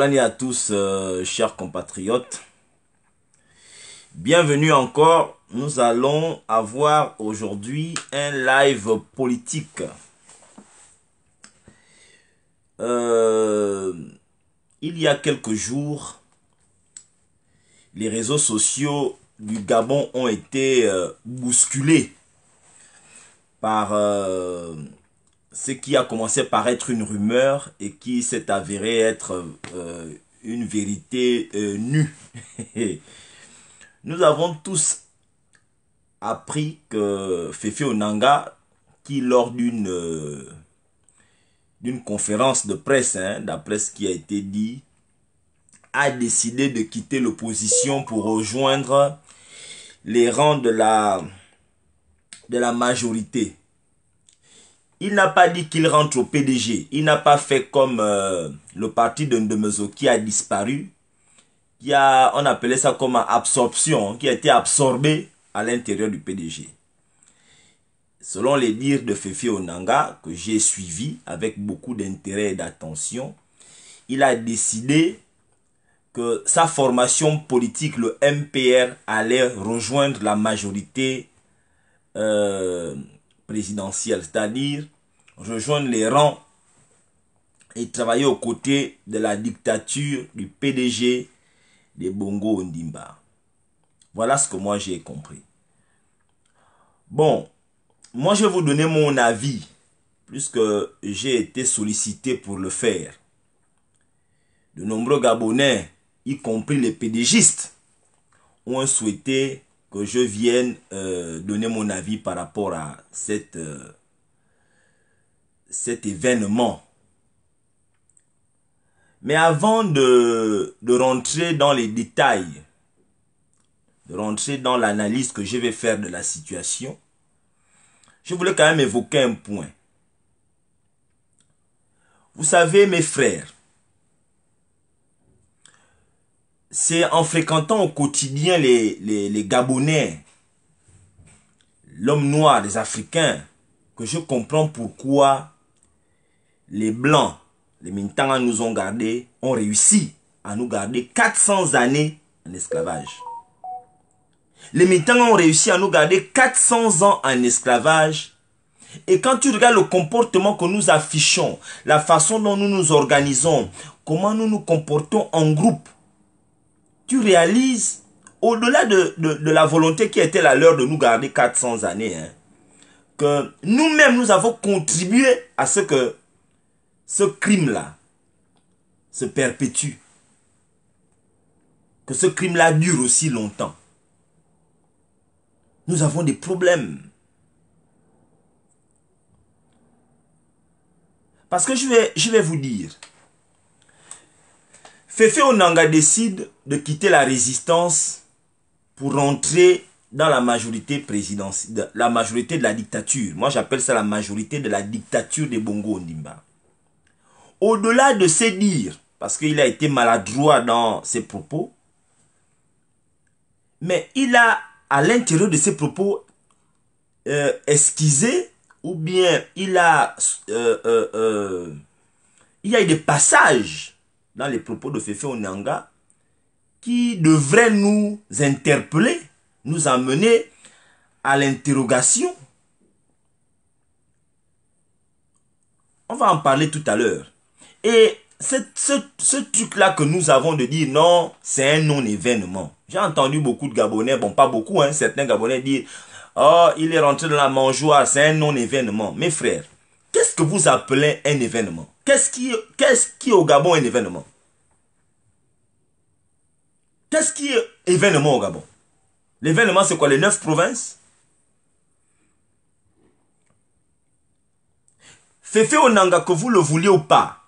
année à tous, euh, chers compatriotes. Bienvenue encore. Nous allons avoir aujourd'hui un live politique. Euh, il y a quelques jours, les réseaux sociaux du Gabon ont été euh, bousculés par ce qui a commencé par être une rumeur et qui s'est avéré être euh, une vérité euh, nue. Nous avons tous appris que Fefe Onanga, qui lors d'une euh, d'une conférence de presse, hein, d'après ce qui a été dit, a décidé de quitter l'opposition pour rejoindre les rangs de la, de la majorité. Il n'a pas dit qu'il rentre au PDG. Il n'a pas fait comme euh, le parti de Ndemezo qui a disparu. Qui a, on appelait ça comme absorption, hein, qui a été absorbé à l'intérieur du PDG. Selon les dires de Fefe Onanga, que j'ai suivi avec beaucoup d'intérêt et d'attention, il a décidé que sa formation politique, le MPR, allait rejoindre la majorité euh, présidentielle, c'est-à-dire rejoindre les rangs et travailler aux côtés de la dictature du PDG de Bongo Ondimba. Voilà ce que moi j'ai compris. Bon, moi je vais vous donner mon avis, puisque j'ai été sollicité pour le faire. De nombreux Gabonais, y compris les PDGistes, ont souhaité que je vienne euh, donner mon avis par rapport à cette, euh, cet événement. Mais avant de rentrer dans les détails, de rentrer dans l'analyse que je vais faire de la situation, je voulais quand même évoquer un point. Vous savez, mes frères, c'est en fréquentant au quotidien les, les, les Gabonais, l'homme noir, les Africains, que je comprends pourquoi les Blancs, les Mintangas, nous ont gardés, ont réussi à nous garder 400 années en esclavage. Les Mintanga ont réussi à nous garder 400 ans en esclavage. Et quand tu regardes le comportement que nous affichons, la façon dont nous nous organisons, comment nous nous comportons en groupe, tu réalises, au-delà de, la volonté qui était la leur de nous garder 400 années, hein, que nous-mêmes, nous avons contribué à ce que ce crime-là se perpétue. Que ce crime-là dure aussi longtemps. Nous avons des problèmes. Parce que je vais, je vais vous dire, Fefe Onanga décide de quitter la résistance pour rentrer dans la majorité présidentielle, la majorité de la dictature. Moi, j'appelle ça la majorité de la dictature de Bongo Ondimba. Au-delà de ses dires, parce qu'il a été maladroit dans ses propos, mais il a, à l'intérieur de ses propos, euh, esquissé, ou bien il a, euh, euh, euh, il y a eu des passages dans les propos de Fefe Onyanga qui devrait nous interpeller, nous amener à l'interrogation. On va en parler tout à l'heure. Et ce, truc-là que nous avons de dire non, c'est un non-événement. J'ai entendu beaucoup de Gabonais, bon pas beaucoup, hein, certains Gabonais dire Oh, il est rentré dans la mangeoire, c'est un non-événement. Mes frères, qu'est-ce que vous appelez un événement Qu'est-ce qui, qu'est-ce qui au Gabon un événement Qu'est-ce qui est événement au Gabon L'événement, c'est quoi Les neuf provinces Fefe Onanga, que vous le vouliez ou pas,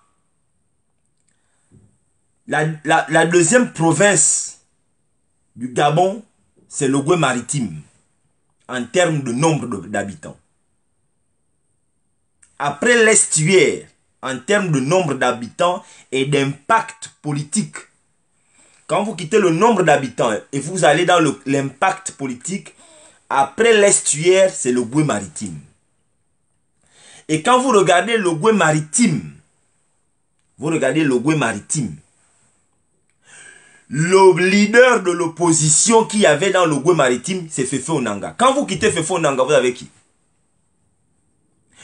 la, la deuxième province du Gabon, c'est le Goué maritime, en termes de nombre d'habitants. Après l'estuaire, en termes de nombre d'habitants et d'impact politique quand vous quittez le nombre d'habitants et vous allez dans l'impact politique, après l'estuaire, c'est le Goué maritime. Et quand vous regardez le Goué maritime, vous regardez le Goué maritime. Le leader de l'opposition qu'il y avait dans le Goué maritime, c'est Fefe Onanga. Quand vous quittez Fefe Onanga, vous avez qui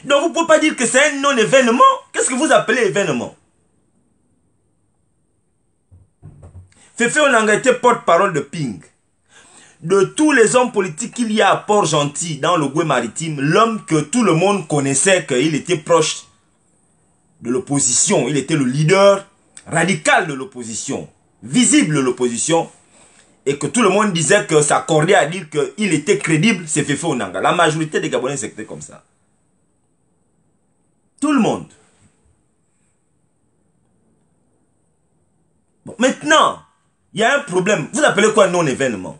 Donc vous ne pouvez pas dire que c'est un non-événement. Qu'est-ce que vous appelez événement Fefe Onanga était porte-parole de Ping. De tous les hommes politiques qu'il y a à Port-Gentil, dans le Goué-Maritime, l'homme que tout le monde connaissait, qu'il était proche de l'opposition, il était le leader radical de l'opposition, visible de l'opposition, et que tout le monde disait que ça s'accordait à dire qu'il était crédible, c'est Fefe Onanga. La majorité des Gabonais c'était comme ça. Tout le monde. Bon, maintenant, il y a un problème. Vous appelez quoi non-événement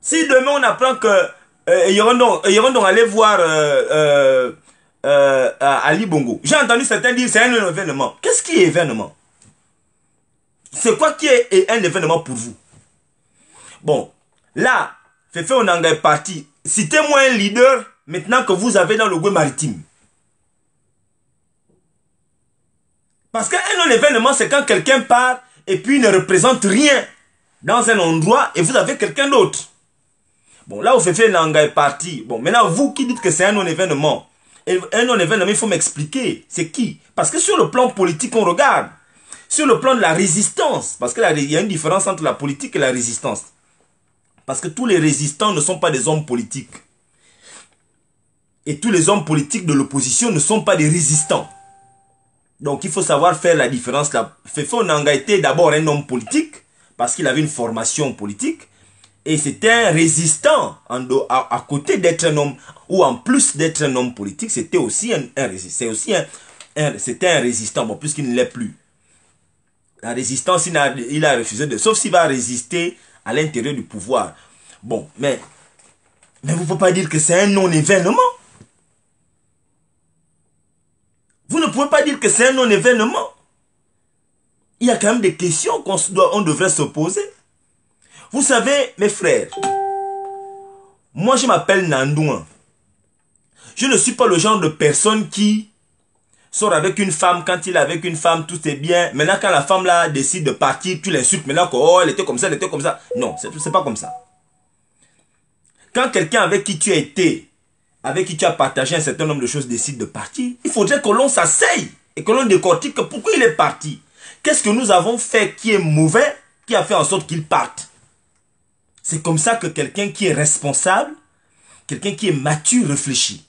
Si demain on apprend que euh, aller allait voir euh, euh, euh, Ali Bongo, j'ai entendu certains dire c'est un événement. Qu'est-ce qui est événement C'est quoi qui est un événement pour vous Bon, là, Fefe en est parti. Citez-moi un leader maintenant que vous avez dans le goût maritime. Parce qu'un non-événement, c'est quand quelqu'un part et puis il ne représente rien dans un endroit et vous avez quelqu'un d'autre. Bon, là où Fefe Langa est parti, bon, maintenant vous qui dites que c'est un non-événement, un non-événement, il faut m'expliquer, c'est qui Parce que sur le plan politique, on regarde. Sur le plan de la résistance, parce qu'il y a une différence entre la politique et la résistance. Parce que tous les résistants ne sont pas des hommes politiques. Et tous les hommes politiques de l'opposition ne sont pas des résistants. Donc il faut savoir faire la différence là. Fefo Nanga était d'abord un homme politique, parce qu'il avait une formation politique, et c'était un résistant en, à, côté d'être un homme, ou en plus d'être un homme politique, c'était aussi un, résistant. aussi un, c'était un résistant, puisqu'il ne l'est plus. La résistance, il a, refusé de. Sauf s'il va résister à l'intérieur du pouvoir. Bon, mais, mais vous ne pouvez pas dire que c'est un non-événement. Vous ne pouvez pas dire que c'est un non-événement. Il y a quand même des questions qu'on on devrait se poser. Vous savez, mes frères, moi je m'appelle Nandouin. Je ne suis pas le genre de personne qui sort avec une femme, quand il est avec une femme, tout est bien. Maintenant, quand la femme décide de partir, tu l'insultes. Maintenant, oh, elle était comme ça, elle était comme ça. Non, c'est pas comme ça. Quand quelqu'un avec qui tu as été avec qui tu as partagé un certain nombre de choses décide de partir, il faudrait que l'on s'asseye et que l'on décortique pourquoi il est parti. Qu'est-ce que nous avons fait qui est mauvais, qui a fait en sorte qu'il parte C'est comme ça que quelqu'un qui est responsable, quelqu'un qui est mature réfléchit.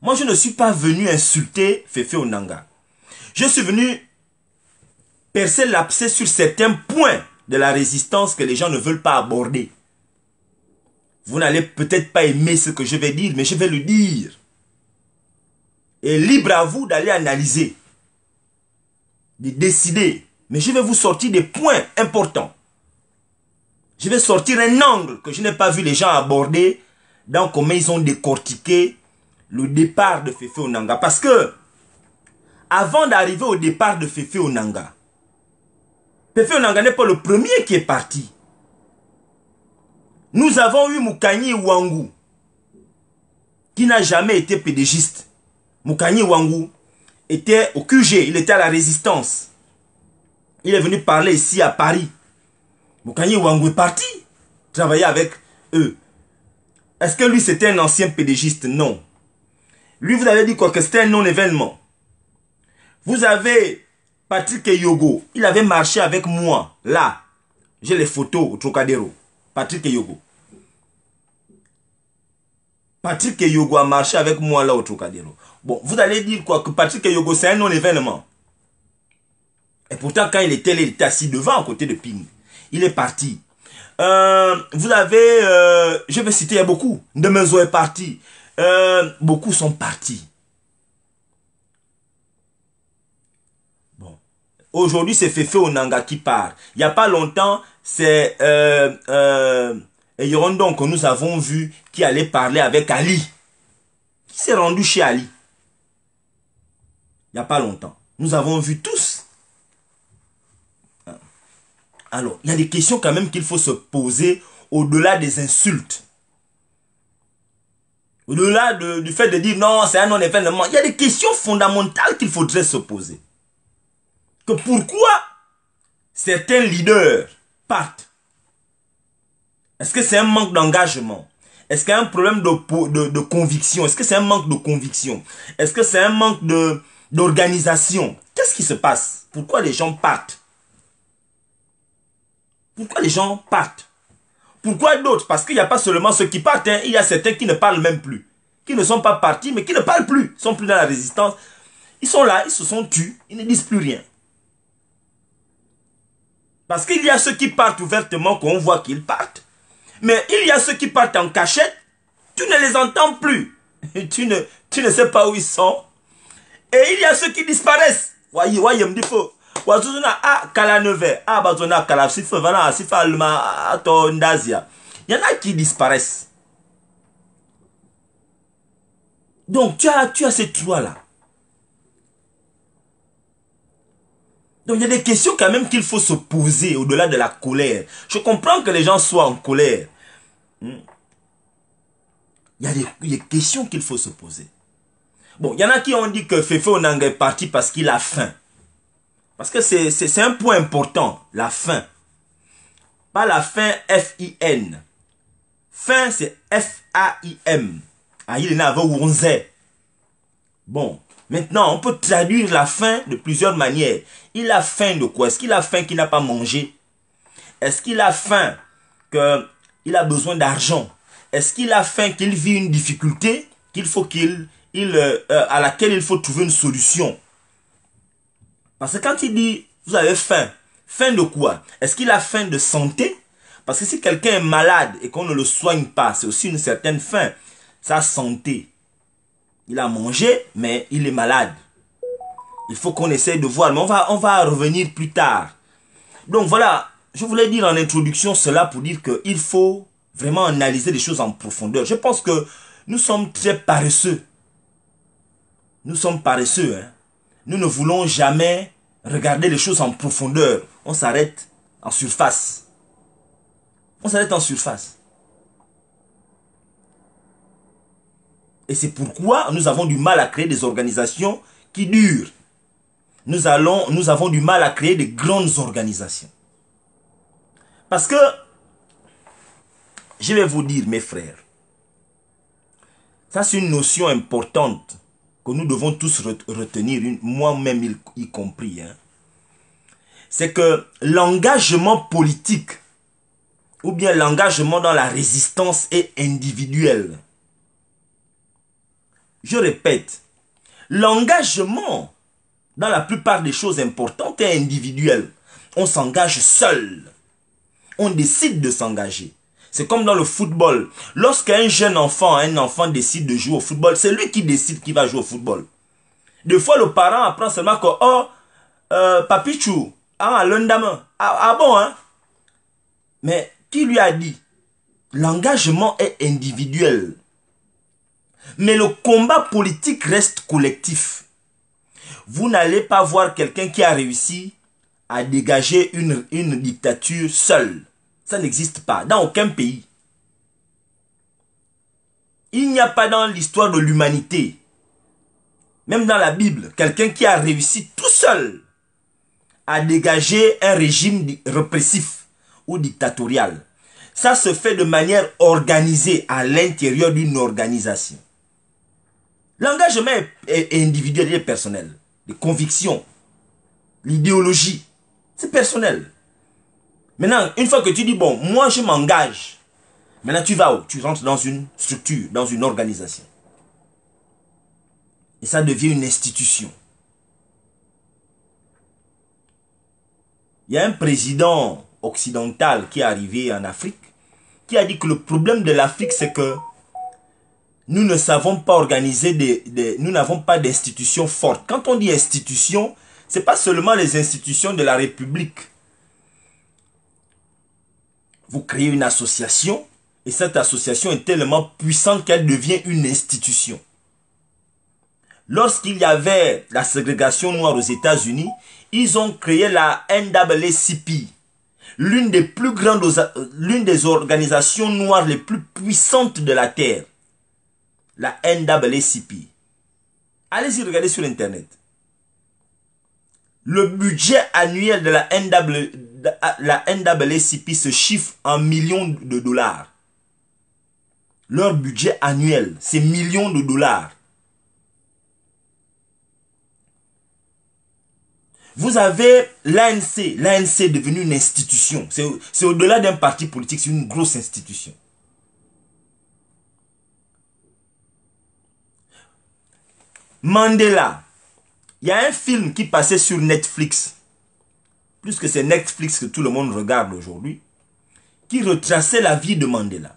Moi, je ne suis pas venu insulter Fefe Onanga. Je suis venu percer l'abcès sur certains points de la résistance que les gens ne veulent pas aborder. Vous n'allez peut-être pas aimer ce que je vais dire, mais je vais le dire. Et libre à vous d'aller analyser, de décider. Mais je vais vous sortir des points importants. Je vais sortir un angle que je n'ai pas vu les gens aborder dans comment ils ont décortiqué le départ de Fefe Onanga. Parce que, avant d'arriver au départ de Fefe Onanga, Fefe Onanga n'est pas le premier qui est parti. Nous avons eu Mukanyi Wangu, qui n'a jamais été pédégiste. Mukanyi Wangu était au QG, il était à la résistance. Il est venu parler ici à Paris. Mukanyi Wangu est parti travailler avec eux. Est-ce que lui c'était un ancien pédégiste Non. Lui vous avez dit quoi que c'était un non-événement. Vous avez Patrick Yogo, il avait marché avec moi, là. J'ai les photos au Trocadéro. Patrick Eyogo. Patrick Eyogo a marché avec moi là au Bon, vous allez dire quoi Que Patrick Eyogo, c'est un non-événement. Et pourtant, quand il était là, il était assis devant, à côté de Ping. Il est parti. Euh, vous avez, euh, je vais citer, il y a beaucoup. est parti. Euh, beaucoup sont partis. Bon. Aujourd'hui, c'est Fefe Onanga qui part. Il n'y a pas longtemps, c'est euh, que euh, nous avons vu qui allait parler avec Ali. Qui s'est rendu chez Ali. Il n'y a pas longtemps. Nous avons vu tous. Ah. Alors, il y a des questions quand même qu'il faut se poser au-delà des insultes. Au-delà du fait de dire non, c'est un non-événement. Il y a des questions fondamentales qu'il faudrait se poser. Que pourquoi certains leaders partent. Est-ce que c'est un manque d'engagement Est-ce qu'il y a un problème de, conviction Est-ce que c'est un manque de conviction Est-ce que c'est un manque d'organisation Qu'est-ce qui se passe Pourquoi les gens partent Pourquoi les gens partent Pourquoi d'autres Parce qu'il n'y a pas seulement ceux qui partent, hein. il y a certains qui ne parlent même plus, qui ne sont pas partis, mais qui ne parlent plus, sont plus dans la résistance. Ils sont là, ils se sont tus, ils ne disent plus rien. Parce qu'il y a ceux qui partent ouvertement qu'on voit qu'ils partent. Mais il y a ceux qui partent en cachette. Tu ne les entends plus. tu, ne, tu ne sais pas où ils sont. Et il y a ceux qui disparaissent. il y en a qui disparaissent donc tu as tu as ces trois là Donc il y a des questions quand même qu'il faut se poser au-delà de la colère. Je comprends que les gens soient en colère. Hmm. Il y a des, questions qu'il faut se poser. Bon, il y en a qui ont dit que Fefe Onanga est parti parce qu'il a faim. Parce que c'est un point important, la faim. Pas la faim F-I-N. Faim, c'est F-A-I-M. Ah, il est né avant Bon, Maintenant, on peut traduire la faim de plusieurs manières. Il a faim de quoi Est-ce qu'il a faim qu'il n'a pas mangé Est-ce qu'il a faim qu'il a besoin d'argent Est-ce qu'il a faim qu'il vit une difficulté qu'il faut qu'il il, euh, euh, à laquelle il faut trouver une solution Parce que quand il dit vous avez faim, faim de quoi Est-ce qu'il a faim de santé Parce que si quelqu'un est malade et qu'on ne le soigne pas, c'est aussi une certaine faim, sa santé il a mangé, mais il est malade. Il faut qu'on essaie de voir, mais on va, on va revenir plus tard. Donc voilà, je voulais dire en introduction cela pour dire qu'il faut vraiment analyser les choses en profondeur. Je pense que nous sommes très paresseux. Nous sommes paresseux. Hein. Nous ne voulons jamais regarder les choses en profondeur. On s'arrête en surface. On s'arrête en surface. Et c'est pourquoi nous avons du mal à créer des organisations qui durent. Nous, allons, nous avons du mal à créer de grandes organisations. Parce que, je vais vous dire, mes frères, ça c'est une notion importante que nous devons tous retenir, moi-même y compris. Hein. C'est que l'engagement politique ou bien l'engagement dans la résistance est individuel. Je répète, l'engagement dans la plupart des choses importantes est individuel. On s'engage seul. On décide de s'engager. C'est comme dans le football. Lorsqu'un jeune enfant, un enfant décide de jouer au football, c'est lui qui décide qui va jouer au football. Des fois, le parent apprend seulement que, oh, euh, papichou, ah, ah, ah bon, hein. Mais qui lui a dit L'engagement est individuel. Mais le combat politique reste collectif. Vous n'allez pas voir quelqu'un qui a réussi à dégager une, dictature seul. Ça n'existe pas dans aucun pays. Il n'y a pas dans l'histoire de l'humanité, même dans la Bible, quelqu'un qui a réussi tout seul à dégager un régime répressif ou dictatorial. Ça se fait de manière organisée à l'intérieur d'une organisation. L'engagement est individuel et personnel. Les convictions, l'idéologie, c'est personnel. Maintenant, une fois que tu dis, bon, moi je m'engage, maintenant tu vas où Tu rentres dans une structure, dans une organisation. Et ça devient une institution. Il y a un président occidental qui est arrivé en Afrique qui a dit que le problème de l'Afrique, c'est que nous ne savons pas organiser des, nous n'avons pas d'institutions fortes. Quand on dit institution, c'est pas seulement les institutions de la République. Vous créez une association et cette association est tellement puissante qu'elle devient une institution. Lorsqu'il y avait la ségrégation noire aux États-Unis, ils ont créé la NAACP, l'une des plus grandes, l'une des organisations noires les plus puissantes de la Terre la NAACP. Allez-y regarder sur Internet. Le budget annuel de la, NAACP se chiffre en millions de dollars. Leur budget annuel, c'est millions de dollars. Vous avez l'ANC. L'ANC est devenue une institution. C'est au-delà d'un parti politique, c'est une grosse institution. Mandela. Il y a un film qui passait sur Netflix, plus que c'est Netflix que tout le monde regarde aujourd'hui, qui retraçait la vie de Mandela.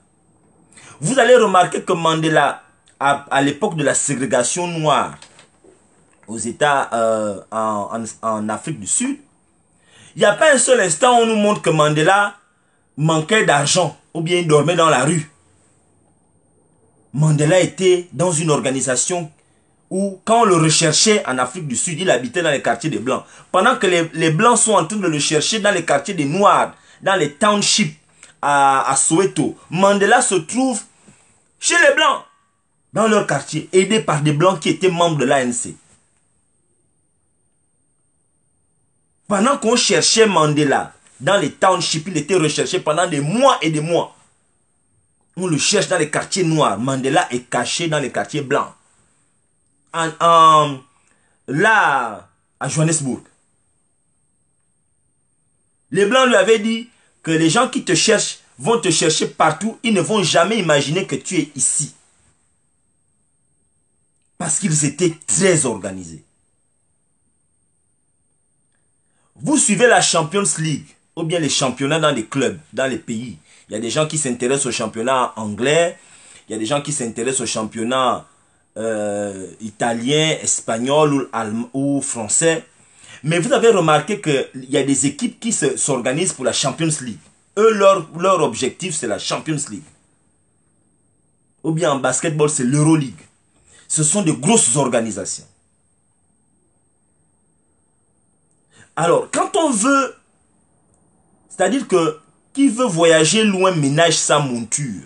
Vous allez remarquer que Mandela, à, l'époque de la ségrégation noire aux États euh, en, en, Afrique du Sud, il n'y a pas un seul instant où on nous montre que Mandela manquait d'argent ou bien dormait dans la rue. Mandela était dans une organisation où quand on le recherchait en Afrique du Sud, il habitait dans les quartiers des Blancs. Pendant que les, Blancs sont en train de le chercher dans les quartiers des Noirs, dans les townships à, à Soweto, Mandela se trouve chez les Blancs, dans leur quartier, aidé par des Blancs qui étaient membres de l'ANC. Pendant qu'on cherchait Mandela dans les townships, il était recherché pendant des mois et des mois. On le cherche dans les quartiers noirs. Mandela est caché dans les quartiers blancs en, um, là, à Johannesburg. Les Blancs lui avaient dit que les gens qui te cherchent vont te chercher partout. Ils ne vont jamais imaginer que tu es ici. Parce qu'ils étaient très organisés. Vous suivez la Champions League ou bien les championnats dans les clubs, dans les pays. Il y a des gens qui s'intéressent au championnat anglais. Il y a des gens qui s'intéressent au championnat euh, italien, espagnol ou, français. Mais vous avez remarqué qu'il y a des équipes qui s'organisent pour la Champions League. Eux, leur, objectif, c'est la Champions League. Ou bien en basketball, c'est l'Euroleague. Ce sont de grosses organisations. Alors, quand on veut, c'est-à-dire que qui veut voyager loin ménage sa monture.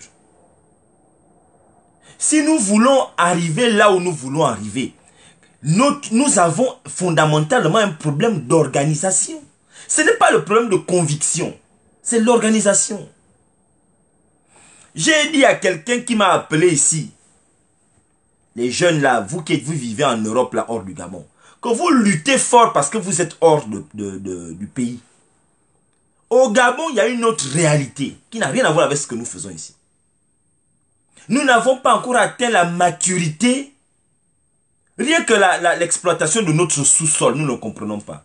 Si nous voulons arriver là où nous voulons arriver, nous, avons fondamentalement un problème d'organisation. Ce n'est pas le problème de conviction, c'est l'organisation. J'ai dit à quelqu'un qui m'a appelé ici, les jeunes là, vous qui vous vivez en Europe là, hors du Gabon, que vous luttez fort parce que vous êtes hors du pays. Au Gabon, il y a une autre réalité qui n'a rien à voir avec ce que nous faisons ici. Nous n'avons pas encore atteint la maturité. Rien que l'exploitation de notre sous-sol, nous ne comprenons pas.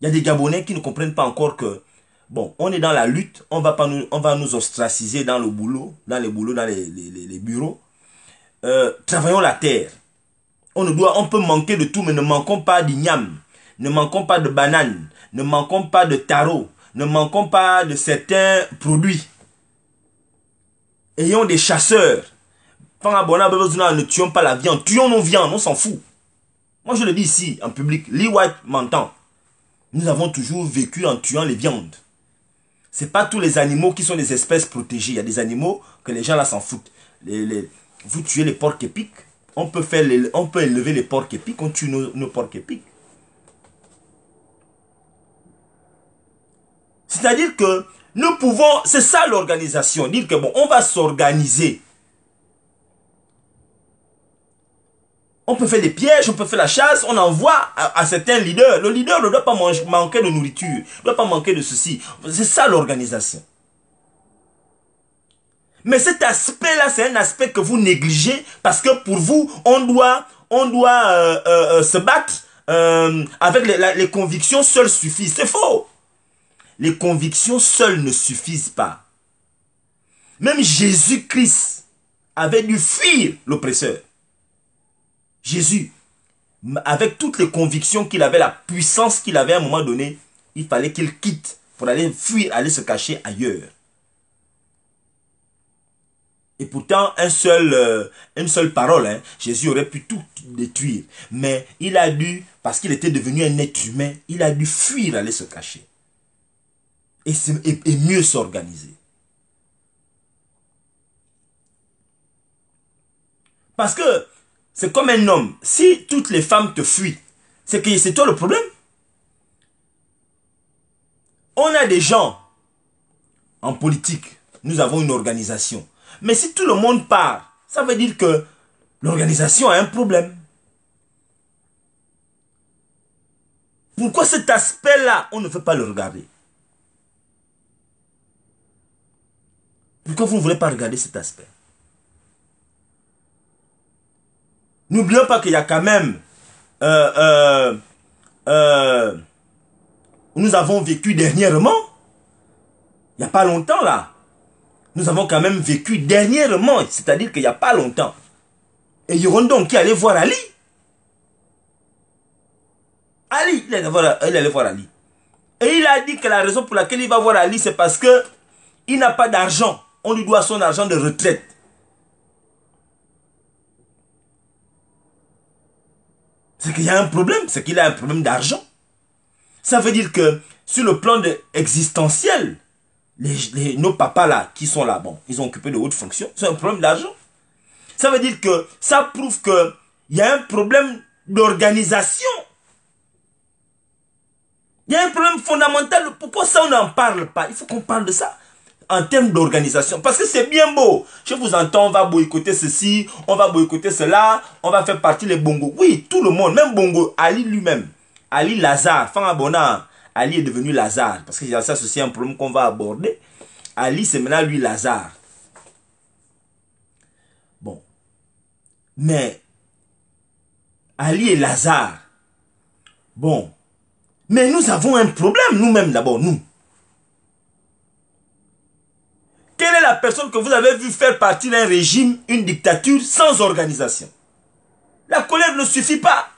Il y a des Gabonais qui ne comprennent pas encore que, bon, on est dans la lutte, on va, pas nous, on va nous ostraciser dans le boulot, dans les boulots, dans les, bureaux. Euh, travaillons la terre. On, ne doit, on peut manquer de tout, mais ne manquons pas d'igname, ne manquons pas de bananes, ne manquons pas de tarot, ne manquons pas de certains produits. Ayons des chasseurs. ne tuons pas la viande. Tuons nos viandes, on s'en fout. Moi, je le dis ici, en public. Lee White m'entend. Nous avons toujours vécu en tuant les viandes. C'est pas tous les animaux qui sont des espèces protégées. Il y a des animaux que les gens là s'en foutent. Les, les, vous tuez les porcs épiques. On peut, faire on peut élever les porcs épiques. On tue nos, nos porcs épiques. C'est-à-dire que nous pouvons, c'est ça l'organisation, dire que bon, on va s'organiser. On peut faire des pièges, on peut faire la chasse, on envoie à, certains leaders. Le leader ne doit pas manquer de nourriture, ne doit pas manquer de ceci. C'est ça l'organisation. Mais cet aspect-là, c'est un aspect que vous négligez parce que pour vous, on doit, on doit euh, euh, euh, se battre avec les, les convictions seules suffisent. C'est faux les convictions seules ne suffisent pas. Même Jésus-Christ avait dû fuir l'oppresseur. Jésus, avec toutes les convictions qu'il avait, la puissance qu'il avait à un moment donné, il fallait qu'il quitte pour aller fuir, aller se cacher ailleurs. Et pourtant, un seul, euh, une seule parole, hein, Jésus aurait pu tout détruire. Mais il a dû, parce qu'il était devenu un être humain, il a dû fuir, aller se cacher et, mieux s'organiser. Parce que c'est comme un homme. Si toutes les femmes te fuient, c'est que c'est toi le problème. On a des gens en politique. Nous avons une organisation. Mais si tout le monde part, ça veut dire que l'organisation a un problème. Pourquoi cet aspect-là, on ne veut pas le regarder Pourquoi vous ne voulez pas regarder cet aspect N'oublions pas qu'il y a quand même... Euh, euh, euh, nous avons vécu dernièrement, il n'y a pas longtemps là, nous avons quand même vécu dernièrement, c'est-à-dire qu'il n'y a pas longtemps. Et Yorondon qui allait voir Ali. Ali, il est voir, voir Ali. Et il a dit que la raison pour laquelle il va voir Ali, c'est parce que il n'a pas d'argent on lui doit son argent de retraite. C'est qu'il y a un problème, c'est qu'il a un problème d'argent. Ça veut dire que sur le plan de existentiel, nos papas là qui sont là, bon, ils ont occupé de hautes fonctions, c'est un problème d'argent. Ça veut dire que ça prouve que il y a un problème d'organisation. Il y a un problème fondamental. Pourquoi ça on n'en parle pas Il faut qu'on parle de ça en termes d'organisation. Parce que c'est bien beau. Je vous entends, on va boycotter ceci, on va boycotter cela, on va faire partie les Bongo. Oui, tout le monde, même Bongo, Ali lui-même, Ali Lazare, Fangabona, Ali est devenu Lazare. Parce que ça, c'est un problème qu'on va aborder. Ali, c'est maintenant lui Lazare. Bon. Mais, Ali est Lazare. Bon. Mais nous avons un problème, nous-mêmes d'abord, nous. personne que vous avez vu faire partie d'un régime, une dictature sans organisation. La colère ne suffit pas.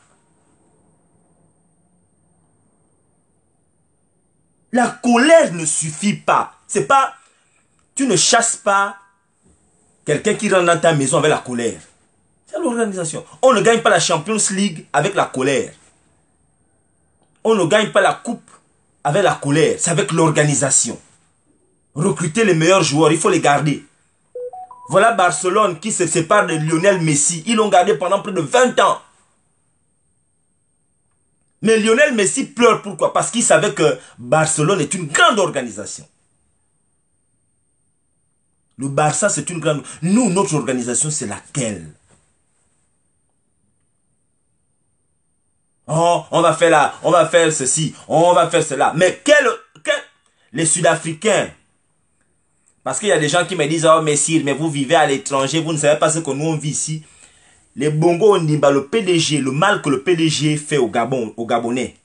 La colère ne suffit pas. C'est pas, tu ne chasses pas quelqu'un qui rentre dans ta maison avec la colère. C'est l'organisation. On ne gagne pas la Champions League avec la colère. On ne gagne pas la coupe avec la colère. C'est avec l'organisation recruter les meilleurs joueurs, il faut les garder. Voilà Barcelone qui se sépare de Lionel Messi. Ils l'ont gardé pendant près de 20 ans. Mais Lionel Messi pleure pourquoi Parce qu'il savait que Barcelone est une grande organisation. Le Barça, c'est une grande... Nous, notre organisation, c'est laquelle oh, on va faire là, on va faire ceci, on va faire cela. Mais quel, les Sud-Africains, parce qu'il y a des gens qui me disent, oh, messire, mais vous vivez à l'étranger, vous ne savez pas ce que nous on vit ici. Les Bongo Ondimba, le PDG, le mal que le PDG fait au Gabon, aux Gabonais,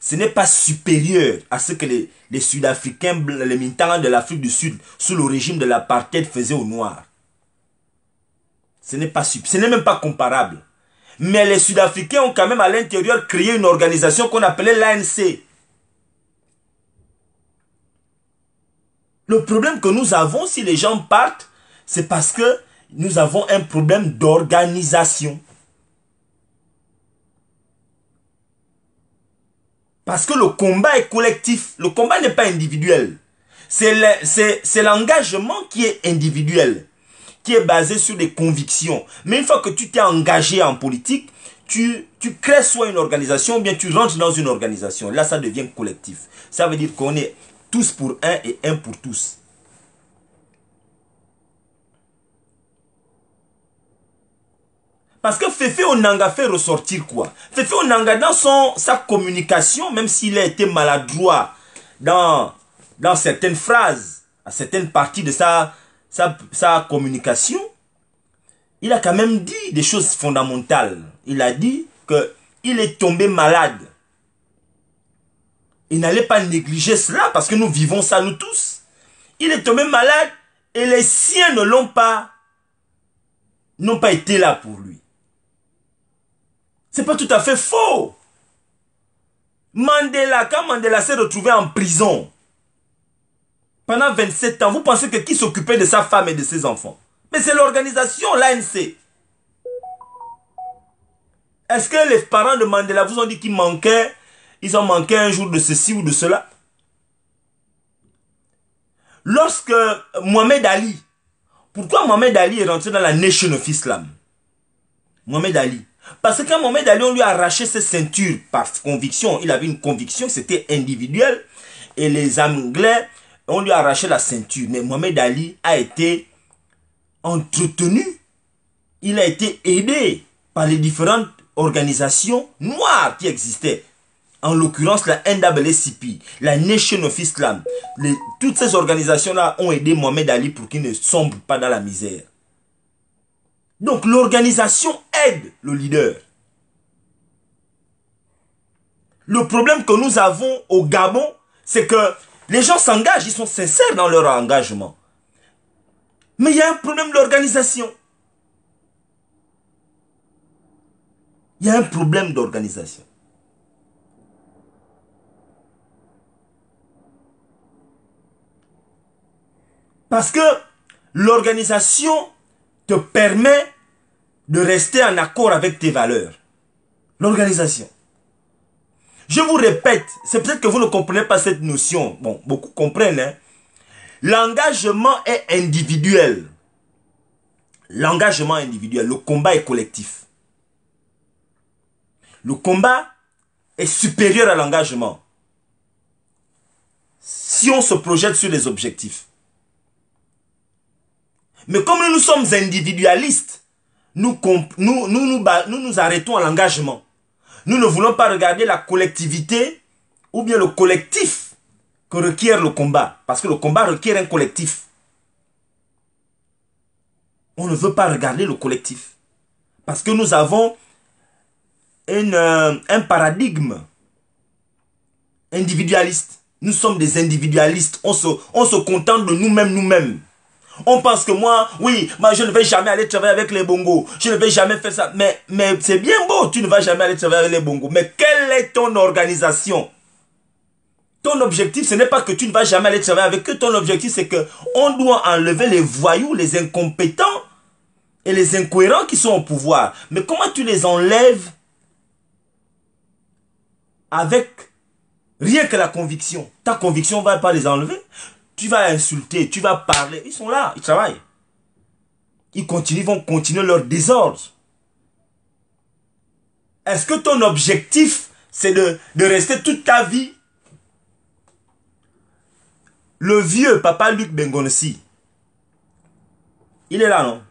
ce n'est pas supérieur à ce que les, Sud-Africains, les militants de l'Afrique du Sud, sous le régime de l'apartheid, faisaient aux Noirs. Ce n'est pas ce n'est même pas comparable. Mais les Sud-Africains ont quand même à l'intérieur créé une organisation qu'on appelait l'ANC, Le problème que nous avons si les gens partent, c'est parce que nous avons un problème d'organisation. Parce que le combat est collectif, le combat n'est pas individuel. C'est l'engagement qui est individuel, qui est basé sur des convictions. Mais une fois que tu t'es engagé en politique, tu, crées soit une organisation, ou bien tu rentres dans une organisation. Là, ça devient collectif. Ça veut dire qu'on est tous pour un et un pour tous. Parce que Fefe Onanga fait ressortir quoi Fefe Onanga dans sa communication, même s'il a été maladroit dans, dans certaines phrases, à certaines parties de sa, sa communication, il a quand même dit des choses fondamentales. Il a dit que il est tombé malade. Il n'allait pas négliger cela parce que nous vivons ça nous tous. Il est tombé malade et les siens ne l'ont pas, n'ont pas été là pour lui. C'est pas tout à fait faux. Mandela, quand Mandela s'est retrouvé en prison pendant 27 ans, vous pensez que qui s'occupait de sa femme et de ses enfants Mais c'est l'organisation, l'ANC. Est-ce que les parents de Mandela vous ont dit qu'il manquait ils ont manqué un jour de ceci ou de cela. Lorsque Mohamed Ali, pourquoi Mohamed Ali est rentré dans la Nation of Islam Mohamed Ali. Parce que quand Mohamed Ali, on lui a arraché ses ceintures par conviction. Il avait une conviction, c'était individuel. Et les Anglais, on lui a arraché la ceinture. Mais Mohamed Ali a été entretenu. Il a été aidé par les différentes organisations noires qui existaient en l'occurrence la NAACP, la Nation of Islam, toutes ces organisations-là ont aidé Mohamed Ali pour qu'il ne sombre pas dans la misère. Donc l'organisation aide le leader. Le problème que nous avons au Gabon, c'est que les gens s'engagent, ils sont sincères dans leur engagement. Mais il y a un problème d'organisation. Il y a un problème d'organisation. Parce que l'organisation te permet de rester en accord avec tes valeurs. L'organisation. Je vous répète, c'est peut-être que vous ne comprenez pas cette notion. Bon, beaucoup comprennent. Hein. L'engagement est individuel. L'engagement individuel. Le combat est collectif. Le combat est supérieur à l'engagement. Si on se projette sur les objectifs. Mais comme nous sommes individualistes, nous nous, nous, nous, arrêtons à l'engagement. Nous ne voulons pas regarder la collectivité ou bien le collectif que requiert le combat. Parce que le combat requiert un collectif. On ne veut pas regarder le collectif. Parce que nous avons un euh, paradigme individualiste. Nous sommes des individualistes. On on se contente de nous-mêmes, nous-mêmes. On pense que moi, oui, moi je ne vais jamais aller travailler avec les bongos. Je ne vais jamais faire ça. Mais, c'est bien beau, tu ne vas jamais aller travailler avec les bongos. Mais quelle est ton organisation Ton objectif, ce n'est pas que tu ne vas jamais aller travailler avec eux. Ton objectif, c'est que on doit enlever les voyous, les incompétents et les incohérents qui sont au pouvoir. Mais comment tu les enlèves avec rien que la conviction Ta conviction ne va pas les enlever. Tu vas insulter, tu vas parler. Ils sont là, ils travaillent. Ils continuent, vont continuer leur désordre. Est-ce que ton objectif, c'est de, rester toute ta vie Le vieux papa Luc Bengonsi, il est là, non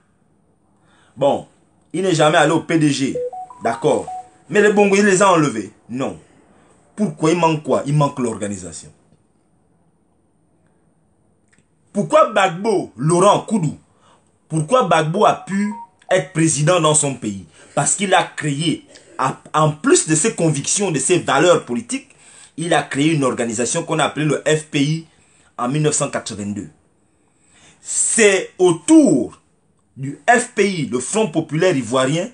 Bon, il n'est jamais allé au PDG, d'accord. Mais les bongos, il les a enlevés. Non. Pourquoi il manque quoi Il manque l'organisation. Pourquoi Bagbo, Laurent Koudou, pourquoi Bagbo a pu être président dans son pays Parce qu'il a créé, en plus de ses convictions, de ses valeurs politiques, il a créé une organisation qu'on a appelée le FPI en 1982. C'est autour du FPI, le Front Populaire Ivoirien,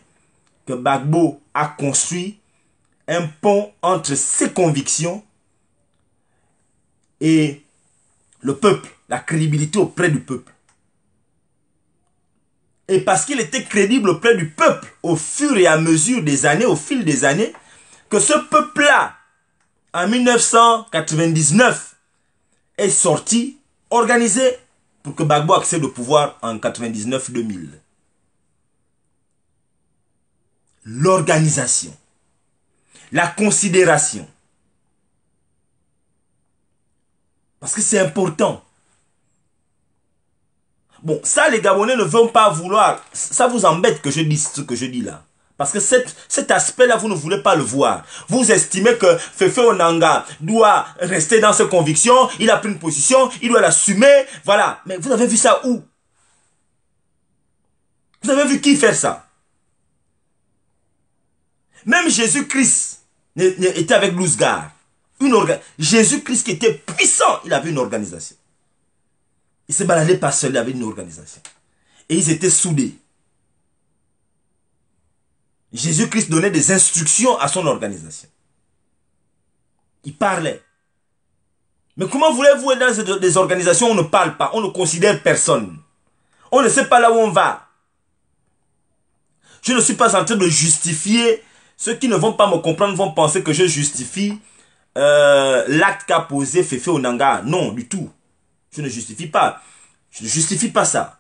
que Bagbo a construit un pont entre ses convictions et le peuple la crédibilité auprès du peuple. Et parce qu'il était crédible auprès du peuple au fur et à mesure des années, au fil des années, que ce peuple-là, en 1999, est sorti, organisé pour que Bagbo accède au pouvoir en 1999 2000 L'organisation, la considération. Parce que c'est important. Bon, ça, les Gabonais ne veulent pas vouloir. Ça vous embête que je dise ce que je dis là. Parce que cet, cet aspect-là, vous ne voulez pas le voir. Vous estimez que Fefe Onanga doit rester dans ses convictions, il a pris une position, il doit l'assumer, voilà. Mais vous avez vu ça où Vous avez vu qui faire ça Même Jésus-Christ était avec organisation. Jésus-Christ qui était puissant, il avait une organisation. Ils se baladaient pas seuls avec une organisation. Et ils étaient soudés. Jésus-Christ donnait des instructions à son organisation. Il parlait. Mais comment voulez-vous être dans des organisations où on ne parle pas, on ne considère personne On ne sait pas là où on va. Je ne suis pas en train de justifier. Ceux qui ne vont pas me comprendre vont penser que je justifie euh, l'acte qu'a posé Fefe Onanga. Non, du tout. Je ne justifie pas. Je ne justifie pas ça.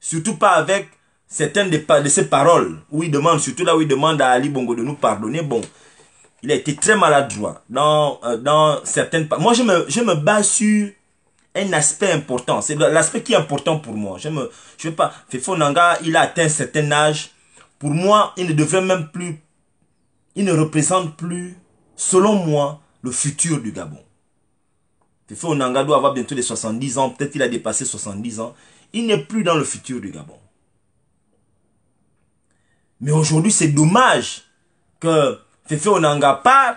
Surtout pas avec certaines de, ses paroles où il demande, surtout là où il demande à Ali Bongo de nous pardonner. Bon, il a été très maladroit dans, euh, dans certaines... Moi, je me, je bats sur un aspect important. C'est l'aspect qui est important pour moi. Je me, je veux pas. Fefo il a atteint un certain âge. Pour moi, il ne devrait même plus, il ne représente plus, selon moi, le futur du Gabon. Féfé Onanga doit avoir bientôt les 70 ans, peut-être il a dépassé 70 ans. Il n'est plus dans le futur du Gabon. Mais aujourd'hui, c'est dommage que Féfé Onanga part.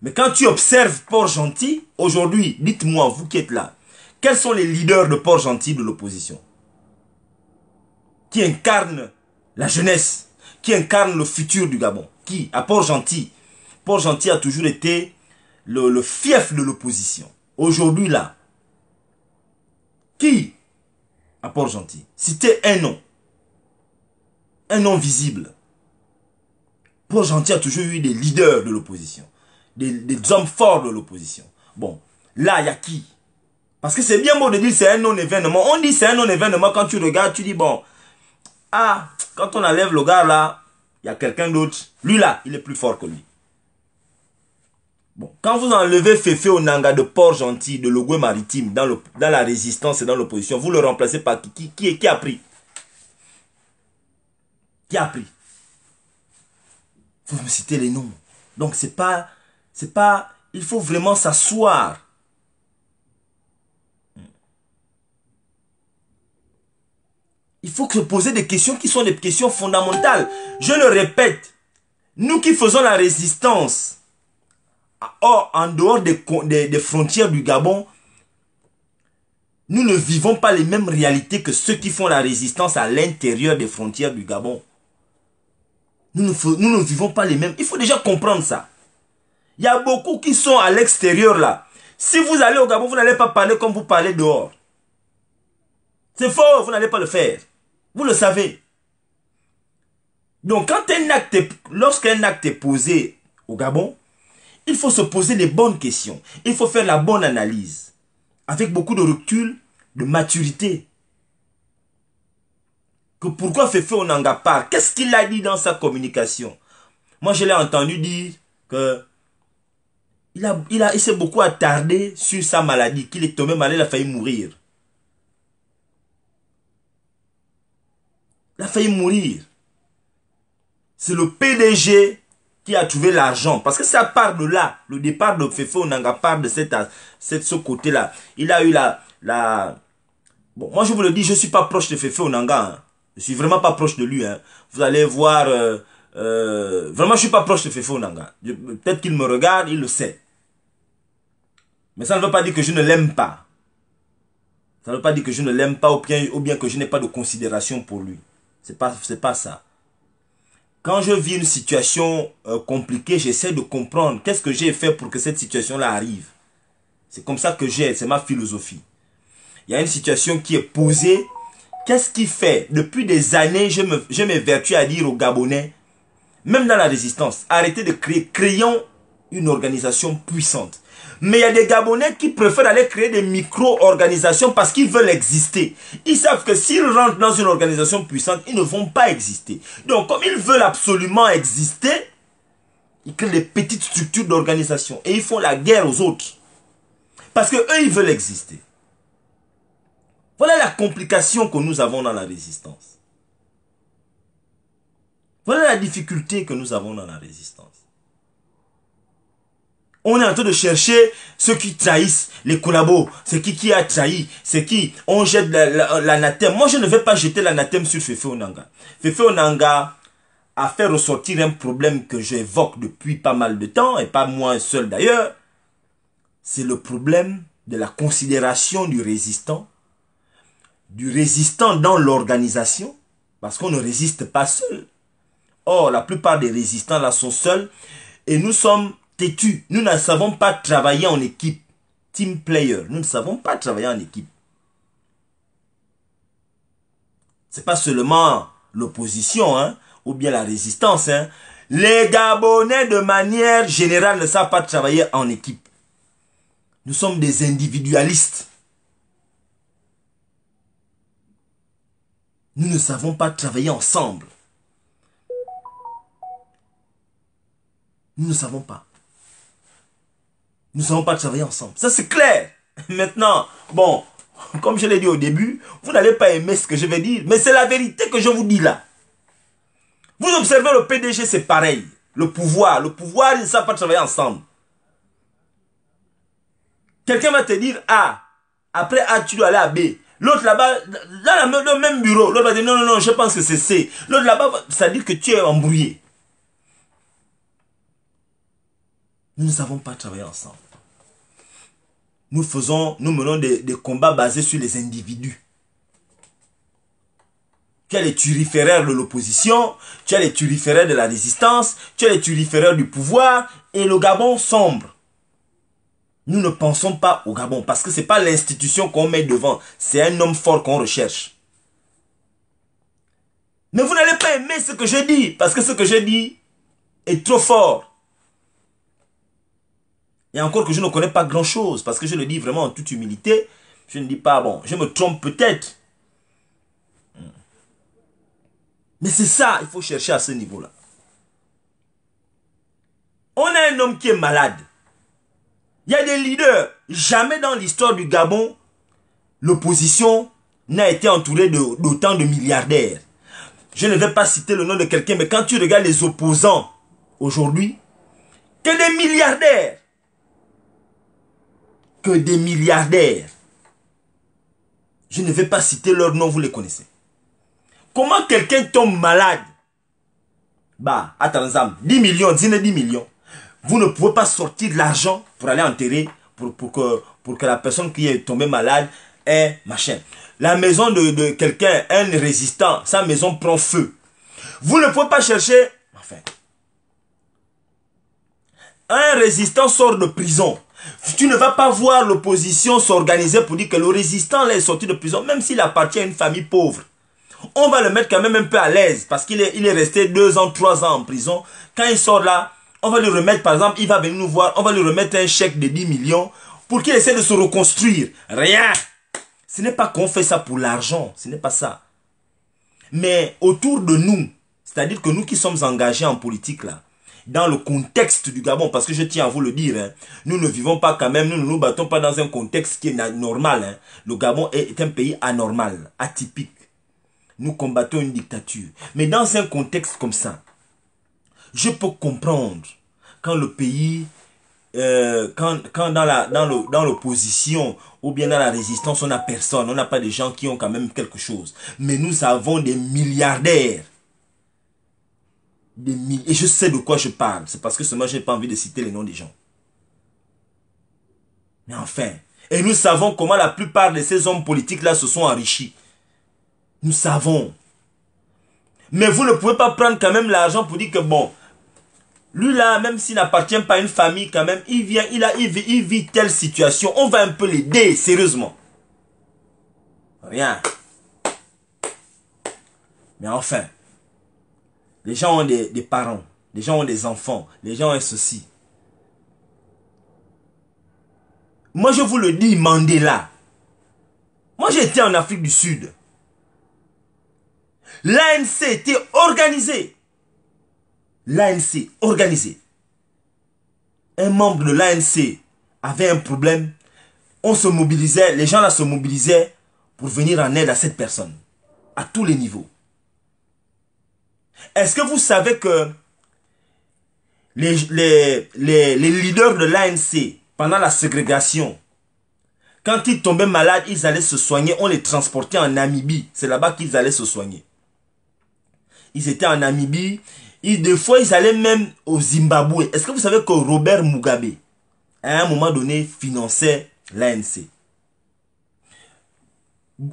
Mais quand tu observes Port-Gentil, aujourd'hui, dites-moi, vous qui êtes là, quels sont les leaders de Port-Gentil de l'opposition Qui incarne la jeunesse Qui incarne le futur du Gabon Qui À Port-Gentil. Port-Gentil a toujours été le fief de l'opposition aujourd'hui là, qui à Port-Gentil citer un nom. Un nom visible. Port-Gentil a toujours eu des leaders de l'opposition. Des, hommes forts de l'opposition. Bon, là, il y a qui Parce que c'est bien beau de dire c'est un non-événement. On dit c'est un non-événement quand tu regardes, tu dis bon, ah, quand on enlève le gars là, il y a quelqu'un d'autre. Lui là, il est plus fort que lui. Bon, quand vous enlevez Fefe nanga de Port-Gentil, de Logoué Maritime, dans, dans la résistance et dans l'opposition, vous le remplacez par qui qui, qui a pris Qui a pris Vous me citez les noms. Donc, c'est pas... C'est pas... Il faut vraiment s'asseoir. Il faut se poser des questions qui sont des questions fondamentales. Je le répète, nous qui faisons la résistance, Or, en dehors des, frontières du Gabon, nous ne vivons pas les mêmes réalités que ceux qui font la résistance à l'intérieur des frontières du Gabon. Nous ne, nous ne vivons pas les mêmes. Il faut déjà comprendre ça. Il y a beaucoup qui sont à l'extérieur là. Si vous allez au Gabon, vous n'allez pas parler comme vous parlez dehors. C'est faux, vous n'allez pas le faire. Vous le savez. Donc quand un acte lorsqu'un acte est posé au Gabon, il faut se poser les bonnes questions. Il faut faire la bonne analyse. Avec beaucoup de recul, de maturité. Que pourquoi Fefe Onanga part Qu'est-ce qu'il a dit dans sa communication Moi, je l'ai entendu dire que il, a, il, a, il s'est beaucoup attardé sur sa maladie, qu'il est tombé malade, il a failli mourir. Il a failli mourir. C'est le PDG qui a trouvé l'argent. Parce que ça part de là. Le départ de Fefe Onanga part de cette, cette, ce côté-là. Il a eu la, la... Bon, moi je vous le dis, je ne suis pas proche de Fefe Onanga. Hein. Je suis vraiment pas proche de lui. Hein. Vous allez voir... Euh, euh, vraiment, je ne suis pas proche de Fefe Onanga. Peut-être qu'il me regarde, il le sait. Mais ça ne veut pas dire que je ne l'aime pas. Ça ne veut pas dire que je ne l'aime pas ou bien, ou bien que je n'ai pas de considération pour lui. C'est pas, pas ça quand je vis une situation euh, compliquée, j'essaie de comprendre qu'est-ce que j'ai fait pour que cette situation-là arrive. C'est comme ça que j'ai, c'est ma philosophie. Il y a une situation qui est posée. Qu'est-ce qui fait Depuis des années, je me, je à dire aux Gabonais, même dans la résistance, arrêtez de créer, créons une organisation puissante. Mais il y a des Gabonais qui préfèrent aller créer des micro-organisations parce qu'ils veulent exister. Ils savent que s'ils rentrent dans une organisation puissante, ils ne vont pas exister. Donc, comme ils veulent absolument exister, ils créent des petites structures d'organisation et ils font la guerre aux autres. Parce que eux, ils veulent exister. Voilà la complication que nous avons dans la résistance. Voilà la difficulté que nous avons dans la résistance. On est en train de chercher ceux qui trahissent les collabos. ceux qui qui a trahi C'est qui On jette l'anathème. Moi, je ne vais pas jeter l'anathème sur Fefe Onanga. Fefe Onanga a fait ressortir un problème que j'évoque depuis pas mal de temps, et pas moi seul d'ailleurs. C'est le problème de la considération du résistant, du résistant dans l'organisation, parce qu'on ne résiste pas seul. Or, la plupart des résistants là sont seuls, et nous sommes Têtu, Nous ne savons pas travailler en équipe. Team player. Nous ne savons pas travailler en équipe. C'est pas seulement l'opposition, hein, ou bien la résistance, hein. Les Gabonais, de manière générale, ne savent pas travailler en équipe. Nous sommes des individualistes. Nous ne savons pas travailler ensemble. Nous ne savons pas. Nous savons pas travailler ensemble. Ça, c'est clair. Maintenant, bon, comme je l'ai dit au début, vous n'allez pas aimer ce que je vais dire, mais c'est la vérité que je vous dis là. Vous observez le PDG, c'est pareil. Le pouvoir, le pouvoir, ils ne savent pas travailler ensemble. Quelqu'un va te dire A, ah, après A, tu dois aller à B. L'autre là-bas, dans le même bureau, l'autre va dire non, non, non, je pense que c'est C. L'autre là-bas, ça veut dire que tu es embrouillé. Nous ne savons pas travailler ensemble nous faisons, nous menons des, combats basés sur les individus. Tu as les turiféraires de l'opposition, tu as les turiféraires de la résistance, tu as les turiféraires du pouvoir, et le Gabon sombre. Nous ne pensons pas au Gabon, parce que ce n'est pas l'institution qu'on met devant, c'est un homme fort qu'on recherche. Mais vous n'allez pas aimer ce que je dis, parce que ce que je dis est trop fort. Et encore que je ne connais pas grand-chose, parce que je le dis vraiment en toute humilité. Je ne dis pas, bon, je me trompe peut-être. Hmm. Mais c'est ça, il faut chercher à ce niveau-là. On a un homme qui est malade. Il y a des leaders. Jamais dans l'histoire du Gabon, l'opposition n'a été entourée d'autant de, milliardaires. Je ne vais pas citer le nom de quelqu'un, mais quand tu regardes les opposants aujourd'hui, que des milliardaires que des milliardaires. Je ne vais pas citer leur nom. vous les connaissez. Comment quelqu'un tombe malade Bah, attends, 10 millions, 10, millions. Vous ne pouvez pas sortir de l'argent pour aller enterrer, pour, pour, que, pour que la personne qui est tombée malade ait machin. La maison de, de quelqu'un, un résistant, sa maison prend feu. Vous ne pouvez pas chercher... Enfin... Un résistant sort de prison. Tu ne vas pas voir l'opposition s'organiser pour dire que le résistant est sorti de prison, même s'il appartient à une famille pauvre. On va le mettre quand même un peu à l'aise parce qu'il est, il est resté deux ans, trois ans en prison. Quand il sort là, on va lui remettre, par exemple, il va venir nous voir, on va lui remettre un chèque de 10 millions pour qu'il essaie de se reconstruire. Rien. Ce n'est pas qu'on fait ça pour l'argent, ce n'est pas ça. Mais autour de nous, c'est-à-dire que nous qui sommes engagés en politique là, dans le contexte du Gabon, parce que je tiens à vous le dire, hein, nous ne vivons pas quand même, nous ne nous battons pas dans un contexte qui est normal. Hein. Le Gabon est, un pays anormal, atypique. Nous combattons une dictature. Mais dans un contexte comme ça, je peux comprendre quand le pays euh, quand, quand dans la dans dans l'opposition ou bien dans la résistance on n'a personne on n'a pas des gens qui ont quand même quelque chose mais nous avons des milliardaires et je sais de quoi je parle. C'est parce que seulement je n'ai pas envie de citer les noms des gens. Mais enfin. Et nous savons comment la plupart de ces hommes politiques-là se sont enrichis. Nous savons. Mais vous ne pouvez pas prendre quand même l'argent pour dire que bon, lui là, même s'il n'appartient pas à une famille quand même, il vient, il a, il vit, il vit telle situation. On va un peu l'aider, sérieusement. Rien. Mais enfin, les gens ont des, parents, les gens ont des enfants, les gens ont ceci. Moi, je vous le dis, Mandela. Moi, j'étais en Afrique du Sud. L'ANC était organisé. L'ANC organisé. Un membre de l'ANC avait un problème. On se mobilisait, les gens là se mobilisaient pour venir en aide à cette personne. À tous les niveaux. Est-ce que vous savez que les, leaders de l'ANC, pendant la ségrégation, quand ils tombaient malades, ils allaient se soigner. On les transportait en Namibie. C'est là-bas qu'ils allaient se soigner. Ils étaient en Namibie. des fois, ils allaient même au Zimbabwe. Est-ce que vous savez que Robert Mugabe, à un moment donné, finançait l'ANC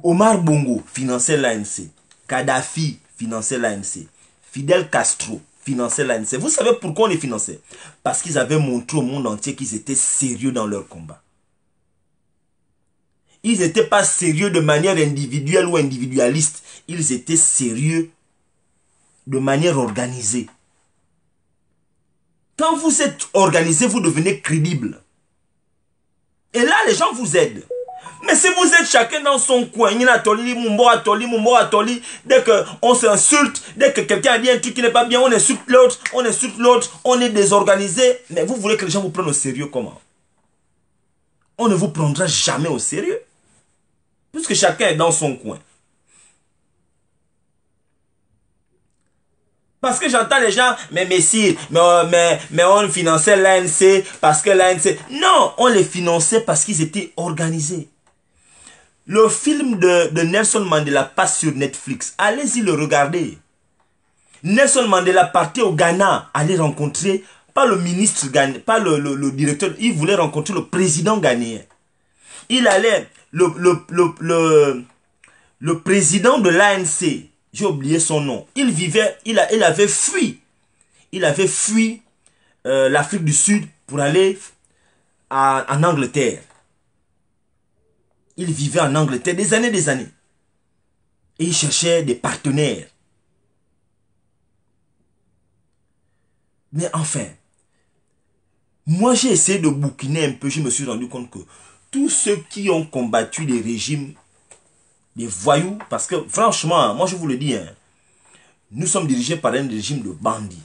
Omar Bongo finançait l'ANC. Kadhafi finançait l'ANC. Fidel Castro finançait l'ANC. Vous savez pourquoi on les finançait Parce qu'ils avaient montré au monde entier qu'ils étaient sérieux dans leur combat. Ils n'étaient pas sérieux de manière individuelle ou individualiste. Ils étaient sérieux de manière organisée. Quand vous êtes organisé, vous devenez crédible. Et là, les gens vous aident. Mais si vous êtes chacun dans son coin, Toli, Mumbo Toli, Toli, dès qu'on s'insulte, dès que quelqu'un a dit un truc qui n'est pas bien, on insulte l'autre, on insulte l'autre, on est désorganisé. Mais vous voulez que les gens vous prennent au sérieux comment On ne vous prendra jamais au sérieux. Puisque chacun est dans son coin. Parce que j'entends les gens, mais messieurs, mais, euh, mais, mais on finançait l'ANC parce que l'ANC... Non, on les finançait parce qu'ils étaient organisés. Le film de, Nelson Mandela passe sur Netflix. Allez-y le regarder. Nelson Mandela partait au Ghana, aller rencontrer, pas le ministre pas le, directeur, il voulait rencontrer le président ghanéen. Il allait, le, le, le président de l'ANC, j'ai oublié son nom, il vivait, il, il avait fui, il avait fui euh, l'Afrique du Sud pour aller en Angleterre. Il vivait en Angleterre des années des années. Et il cherchait des partenaires. Mais enfin, moi j'ai essayé de bouquiner un peu, je me suis rendu compte que tous ceux qui ont combattu les régimes, des voyous, parce que franchement, moi je vous le dis, hein, nous sommes dirigés par un régime de bandits.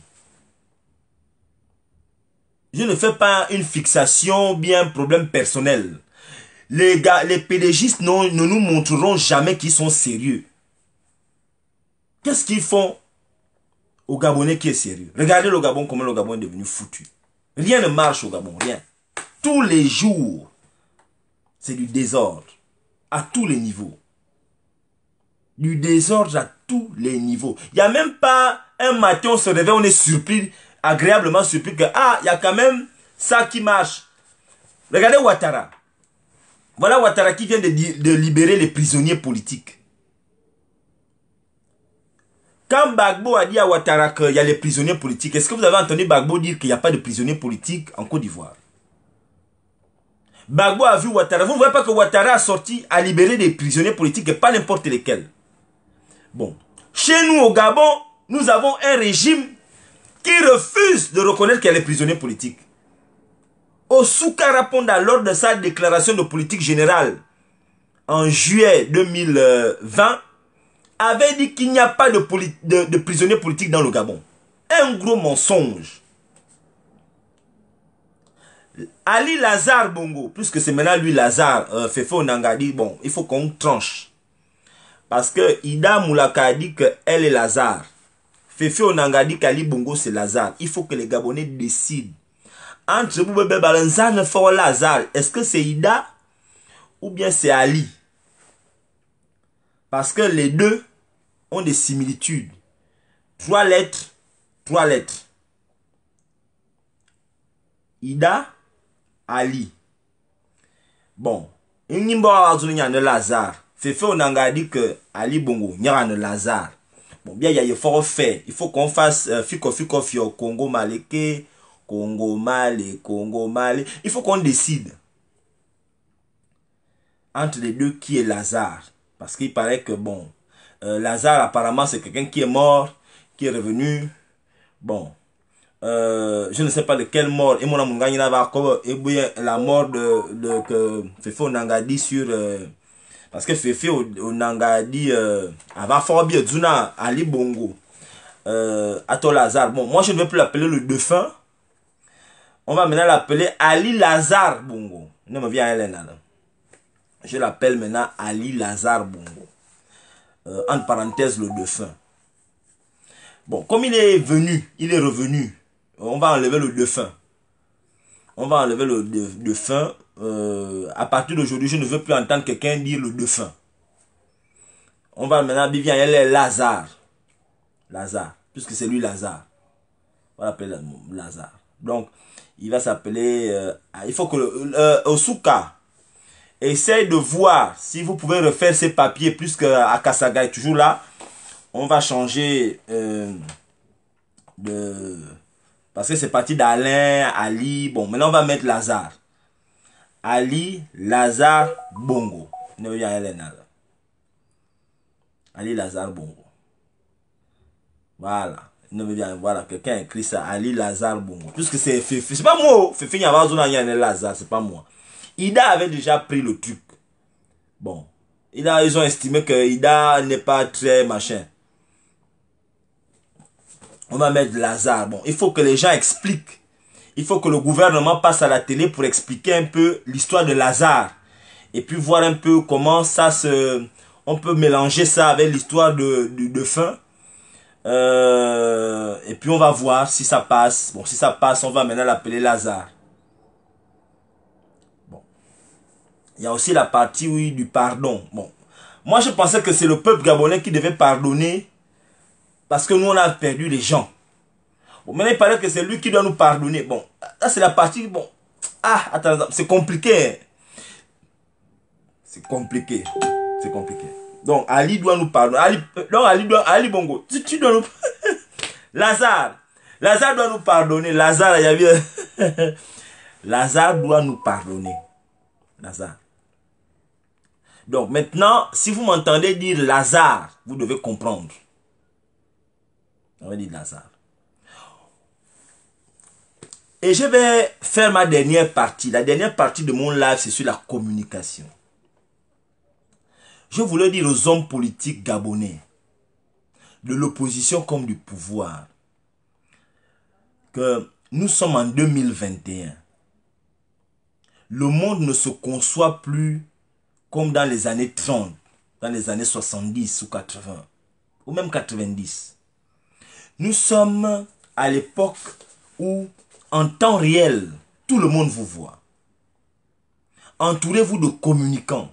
Je ne fais pas une fixation bien un problème personnel. Les, gars, pédégistes ne nous montreront jamais qu'ils sont sérieux. Qu'est-ce qu'ils font au Gabonais qui est sérieux Regardez le Gabon, comment le Gabon est devenu foutu. Rien ne marche au Gabon, rien. Tous les jours, c'est du désordre. À tous les niveaux. Du désordre à tous les niveaux. Il n'y a même pas un matin, on se réveille, on est surpris, agréablement surpris que, ah, il y a quand même ça qui marche. Regardez Ouattara. Voilà Ouattara qui vient de, libérer les prisonniers politiques. Quand Bagbo a dit à Ouattara qu'il y a les prisonniers politiques, est-ce que vous avez entendu Bagbo dire qu'il n'y a pas de prisonniers politiques en Côte d'Ivoire Bagbo a vu Ouattara. Vous ne voyez pas que Ouattara a sorti à libérer des prisonniers politiques et pas n'importe lesquels. Bon. Chez nous, au Gabon, nous avons un régime qui refuse de reconnaître qu'il y a les prisonniers politiques. Osuka Raponda, lors de sa déclaration de politique générale en juillet 2020, avait dit qu'il n'y a pas de, de, prisonniers politiques dans le Gabon. Un gros mensonge. Ali Lazare Bongo, puisque c'est maintenant lui Lazare, euh, Fefo bon, il faut qu'on tranche. Parce que Ida Moulaka a dit qu'elle est Lazare. Fefo Nanga dit qu'Ali Bongo c'est Lazare. Il faut que les Gabonais décident entre Boubebe Balanza et Lazare. Est-ce que c'est Ida ou bien c'est Ali Parce que les deux ont des similitudes. Trois lettres, trois lettres. Ida, Ali. Bon, y raison ne Lazare. fait, on a dit que Ali Bongo, a un Lazare. Bon, bien, il y a Il faut qu'on fasse euh, Fiko Congo Maleke. Congo Mali, Congo Mali. Il faut qu'on décide entre les deux qui est Lazare. Parce qu'il paraît que, bon, euh, Lazare apparemment c'est quelqu'un qui est mort, qui est revenu. Bon, euh, je ne sais pas de quelle mort. Et mon la mort de, de que Fefe Nangadi sur... Euh, parce que Fefe Onangadi Avant Ali Bongo, Ato Lazare. Bon, moi je ne veux plus l'appeler le défunt. On va maintenant l'appeler Ali Lazare Bongo. Ne me vient là. Je l'appelle maintenant Ali Lazare Bongo. Euh, en parenthèse, le défunt. Bon, comme il est venu, il est revenu. Euh, on va enlever le défunt. On va enlever le défunt. Euh, à partir d'aujourd'hui, je ne veux plus entendre quelqu'un dire le défunt. On va maintenant dire, elle est Lazare. Lazare, puisque c'est lui Lazare. On l'appeler Lazare. Donc, il va s'appeler. Euh, ah, il faut que euh, Osuka essaye de voir si vous pouvez refaire ces papiers plus que Akasaga est toujours là. On va changer euh, de. Parce que c'est parti d'Alain, Ali. Bon, maintenant on va mettre Lazare. Ali, Lazare, Bongo. Ali, Lazare, Bongo. Voilà non mais voilà quelqu'un écrit ça Ali Lazare Bongo puisque c'est Féfi, c'est pas moi oh. pas besoin Lazare c'est pas moi Ida avait déjà pris le truc bon Ida ils ont estimé que Ida n'est pas très machin on va mettre Lazare bon il faut que les gens expliquent il faut que le gouvernement passe à la télé pour expliquer un peu l'histoire de Lazare et puis voir un peu comment ça se on peut mélanger ça avec l'histoire de, de, de fin euh, et puis on va voir si ça passe. Bon, si ça passe, on va maintenant l'appeler Lazare. Bon. Il y a aussi la partie, oui, du pardon. Bon. Moi, je pensais que c'est le peuple gabonais qui devait pardonner parce que nous, on a perdu les gens. Bon, maintenant, il paraît que c'est lui qui doit nous pardonner. Bon, là, c'est la partie, bon. Ah, attends, attends c'est compliqué. Hein. C'est compliqué. C'est compliqué. Donc, Ali doit nous pardonner. Ali, doit, Ali Bongo, tu, Lazare, Lazare doit nous pardonner. Lazare, il y Lazare doit nous pardonner. Lazare. Donc maintenant, si vous m'entendez dire Lazare, vous devez comprendre. On va dire Lazare. Et je vais faire ma dernière partie. La dernière partie de mon live, c'est sur la communication. Je voulais dire aux hommes politiques gabonais, de l'opposition comme du pouvoir, que nous sommes en 2021. Le monde ne se conçoit plus comme dans les années 30, dans les années 70 ou 80, ou même 90. Nous sommes à l'époque où, en temps réel, tout le monde vous voit. Entourez-vous de communicants.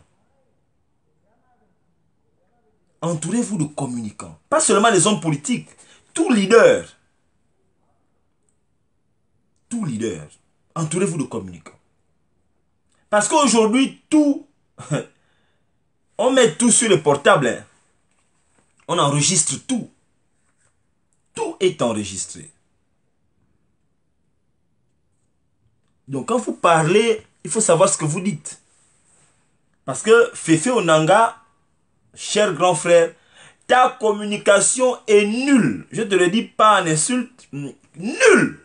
Entourez-vous de communicants. Pas seulement les hommes politiques. Tout leader. Tout leader. Entourez-vous de communicants. Parce qu'aujourd'hui, tout... On met tout sur le portable. Hein. On enregistre tout. Tout est enregistré. Donc quand vous parlez, il faut savoir ce que vous dites. Parce que Fefe Onanga cher grand frère, ta communication est nulle. Je te le dis pas en insulte, mm, nulle.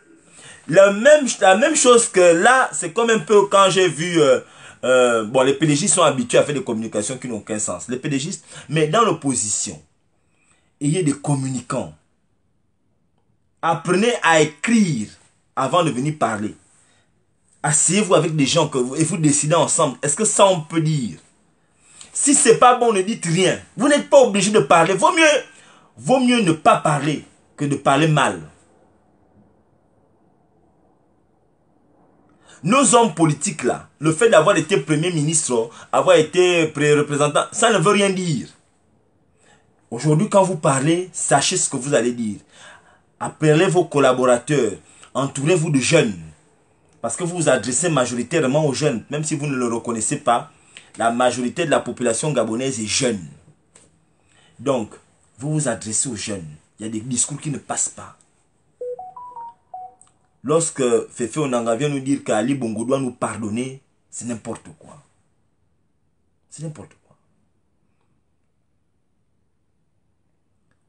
La même, la même chose que là, c'est comme un peu quand j'ai vu... Euh, euh, bon, les pédégistes sont habitués à faire des communications qui n'ont aucun sens. Les pédégistes, mais dans l'opposition, ayez des communicants. Apprenez à écrire avant de venir parler. Asseyez-vous avec des gens que vous, et vous décidez ensemble. Est-ce que ça on peut dire si c'est pas bon, ne dites rien. Vous n'êtes pas obligé de parler. Vaut mieux, vaut mieux ne pas parler que de parler mal. Nos hommes politiques là, le fait d'avoir été premier ministre, avoir été représentant, ça ne veut rien dire. Aujourd'hui, quand vous parlez, sachez ce que vous allez dire. Appelez vos collaborateurs, entourez-vous de jeunes. Parce que vous vous adressez majoritairement aux jeunes, même si vous ne le reconnaissez pas la majorité de la population gabonaise est jeune. Donc, vous vous adressez aux jeunes. Il y a des discours qui ne passent pas. Lorsque Fefe Onanga vient nous dire qu'Ali Bongo doit nous pardonner, c'est n'importe quoi. C'est n'importe quoi.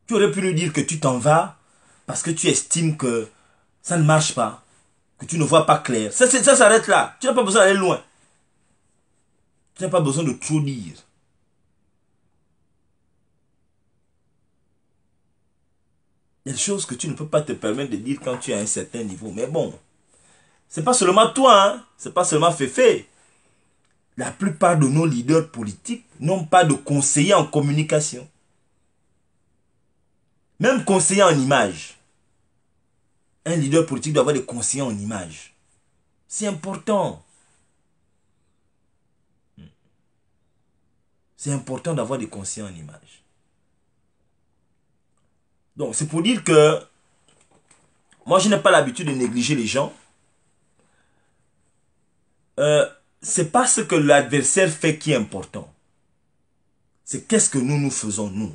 Tu aurais pu nous dire que tu t'en vas parce que tu estimes que ça ne marche pas, que tu ne vois pas clair. Ça, ça s'arrête là. Tu n'as pas besoin d'aller loin. Tu n'as pas besoin de tout dire. Il y a des choses que tu ne peux pas te permettre de dire quand tu es à un certain niveau. Mais bon, c'est pas seulement toi, Ce hein. c'est pas seulement Fefe. La plupart de nos leaders politiques n'ont pas de conseillers en communication. Même conseiller en image. Un leader politique doit avoir des conseillers en image. C'est important. C'est important d'avoir des conscients en image. Donc, c'est pour dire que moi, je n'ai pas l'habitude de négliger les gens. Euh, c'est pas ce que l'adversaire fait qui est important. C'est qu'est-ce que nous, nous faisons, nous.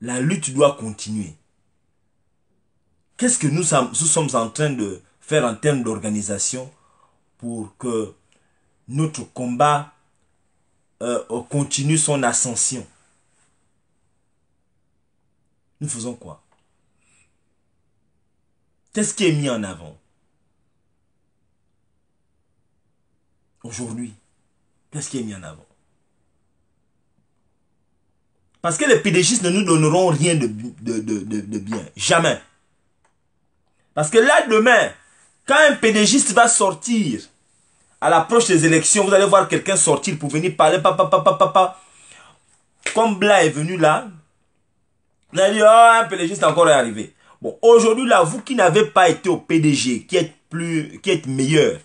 La lutte doit continuer. Qu'est-ce que nous sommes en train de faire en termes d'organisation pour que notre combat euh, euh, continue son ascension, nous faisons quoi Qu'est-ce qui est mis en avant Aujourd'hui, qu'est-ce qui est mis en avant Parce que les pédéchistes ne nous donneront rien de, de, de bien. Jamais. Parce que là, demain, quand un pédégiste va sortir à l'approche des élections, vous allez voir quelqu'un sortir pour venir parler, papa, papa, papa. Comme Bla est venu là, vous allez dire, oh, un PDG, c'est encore arrivé. Bon, aujourd'hui là, vous qui n'avez pas été au PDG, qui êtes plus, qui êtes meilleur,